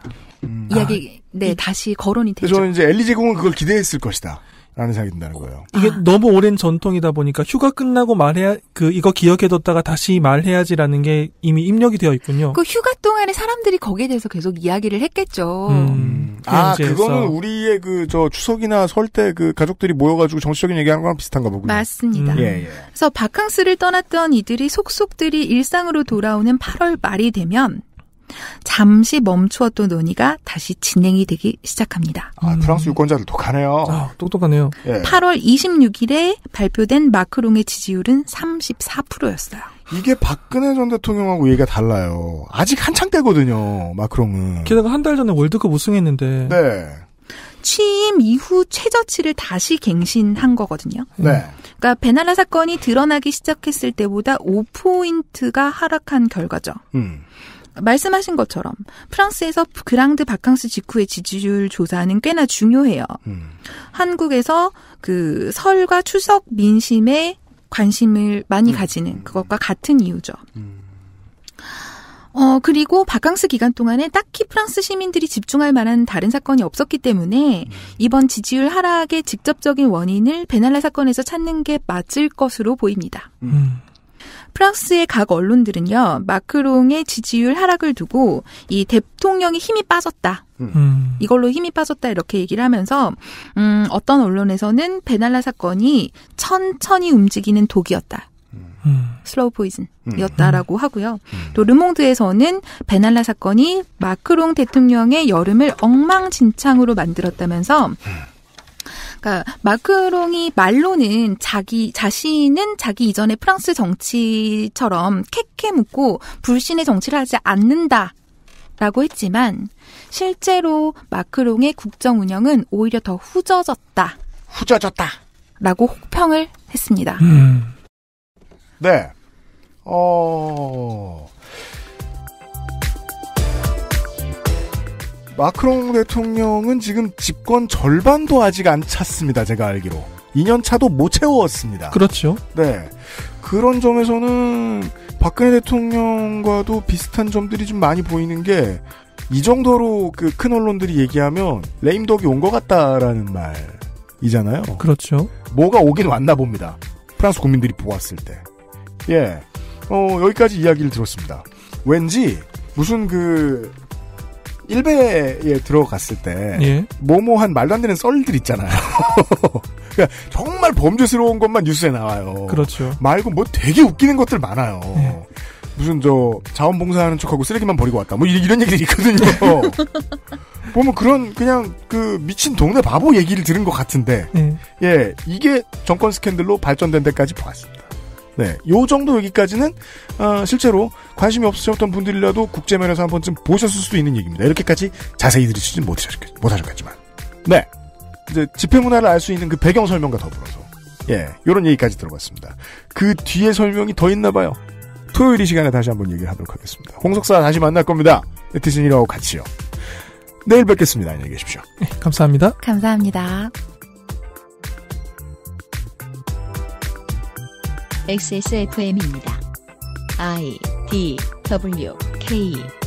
음. 이야기 아. 네 다시 거론이 되죠. 저는 이제 엘리제공은 그걸 기대했을 것이다. 안 사귄다는 거예요. 이게 아. 너무 오랜 전통이다 보니까 휴가 끝나고 말해야 그 이거 기억해뒀다가 다시 말해야지라는 게 이미 입력이 되어 있군요. 그 휴가 동안에 사람들이 거기에 대해서 계속 이야기를 했겠죠. 음, 아 네, 그거는 우리의 그 저 추석이나 설 때 그 가족들이 모여가지고 정치적인 얘기하는 거랑 비슷한가 보군요. 맞습니다. 음. 예, 예. 그래서 바캉스를 떠났던 이들이 속속들이 일상으로 돌아오는 8월 말이 되면 잠시 멈추었던 논의가 다시 진행이 되기 시작합니다. 아, 음. 프랑스 유권자들 독하네요. 아, 똑똑하네요. 예. 8월 26일에 발표된 마크롱의 지지율은 34%였어요. 이게 박근혜 전 대통령하고 얘기가 달라요. 아직 한창 때거든요, 마크롱은. 게다가 한 달 전에 월드컵 우승했는데. 네. 취임 이후 최저치를 다시 갱신한 거거든요. 음. 네. 그러니까 베나라 사건이 드러나기 시작했을 때보다 5포인트가 하락한 결과죠. 음. 말씀하신 것처럼 프랑스에서 그랑드 바캉스 직후의 지지율 조사는 꽤나 중요해요. 음. 한국에서 그 설과 추석 민심에 관심을 많이 음. 가지는 음. 그것과 같은 이유죠. 음. 어, 그리고 바캉스 기간 동안에 딱히 프랑스 시민들이 집중할 만한 다른 사건이 없었기 때문에 음. 이번 지지율 하락의 직접적인 원인을 베날라 사건에서 찾는 게 맞을 것으로 보입니다. 음. 프랑스의 각 언론들은요, 마크롱의 지지율 하락을 두고 이 대통령이 힘이 빠졌다. 음. 음. 이걸로 힘이 빠졌다 이렇게 얘기를 하면서 음, 어떤 언론에서는 베날라 사건이 천천히 움직이는 독이었다. 음. 슬로우 포이즌이었다라고 음. 하고요. 음. 또 르몽드에서는 베날라 사건이 마크롱 대통령의 여름을 엉망진창으로 만들었다면서 그러니까 마크롱이 말로는 자기 자신은 자기 이전의 프랑스 정치처럼 캐캐 묻고 불신의 정치를 하지 않는다. 라고 했지만 실제로 마크롱의 국정 운영은 오히려 더 후져졌다. 후져졌다. 라고 혹평을 했습니다. 음. 네. 어, 마크롱 대통령은 지금 집권 절반도 아직 안 찼습니다. 제가 알기로. 2년 차도 못 채웠습니다. 그렇죠. 네. 그런 점에서는 박근혜 대통령과도 비슷한 점들이 좀 많이 보이는 게, 이 정도로 그 큰 언론들이 얘기하면, 레임덕이 온 것 같다라는 말이잖아요. 그렇죠. 뭐가 오긴 왔나 봅니다. 프랑스 국민들이 보았을 때. 예. 어, 여기까지 이야기를 들었습니다. 왠지, 무슨 그, 1배에 들어갔을 때 예. 모모한 말도 안 되는 썰들 있잖아요. 그러니까 정말 범죄스러운 것만 뉴스에 나와요. 그렇죠. 말고 뭐 되게 웃기는 것들 많아요. 예. 무슨 저 자원봉사하는 척하고 쓰레기만 버리고 왔다. 뭐 이런 얘기들이 있거든요. 보면 그런 그냥 그 미친 동네 바보 얘기를 들은 것 같은데 예, 예 이게 정권 스캔들로 발전된 데까지 보았습니다. 네, 요 정도 여기까지는 어, 실제로 관심이 없으셨던 분들이라도 국제면에서 한 번쯤 보셨을 수도 있는 얘기입니다. 이렇게까지 자세히 들으시진 못하셨겠, 못하셨겠지만, 네, 이제 집회 문화를 알 수 있는 그 배경 설명과 더불어서 예, 요런 얘기까지 들어봤습니다. 그 뒤에 설명이 더 있나 봐요. 토요일 이 시간에 다시 한번 얘기를 하도록 하겠습니다. 홍석사 다시 만날 겁니다. 네티즌이라고 같이요. 내일 뵙겠습니다. 안녕히 계십시오. 네, 감사합니다. 감사합니다. XSFM입니다. I D W K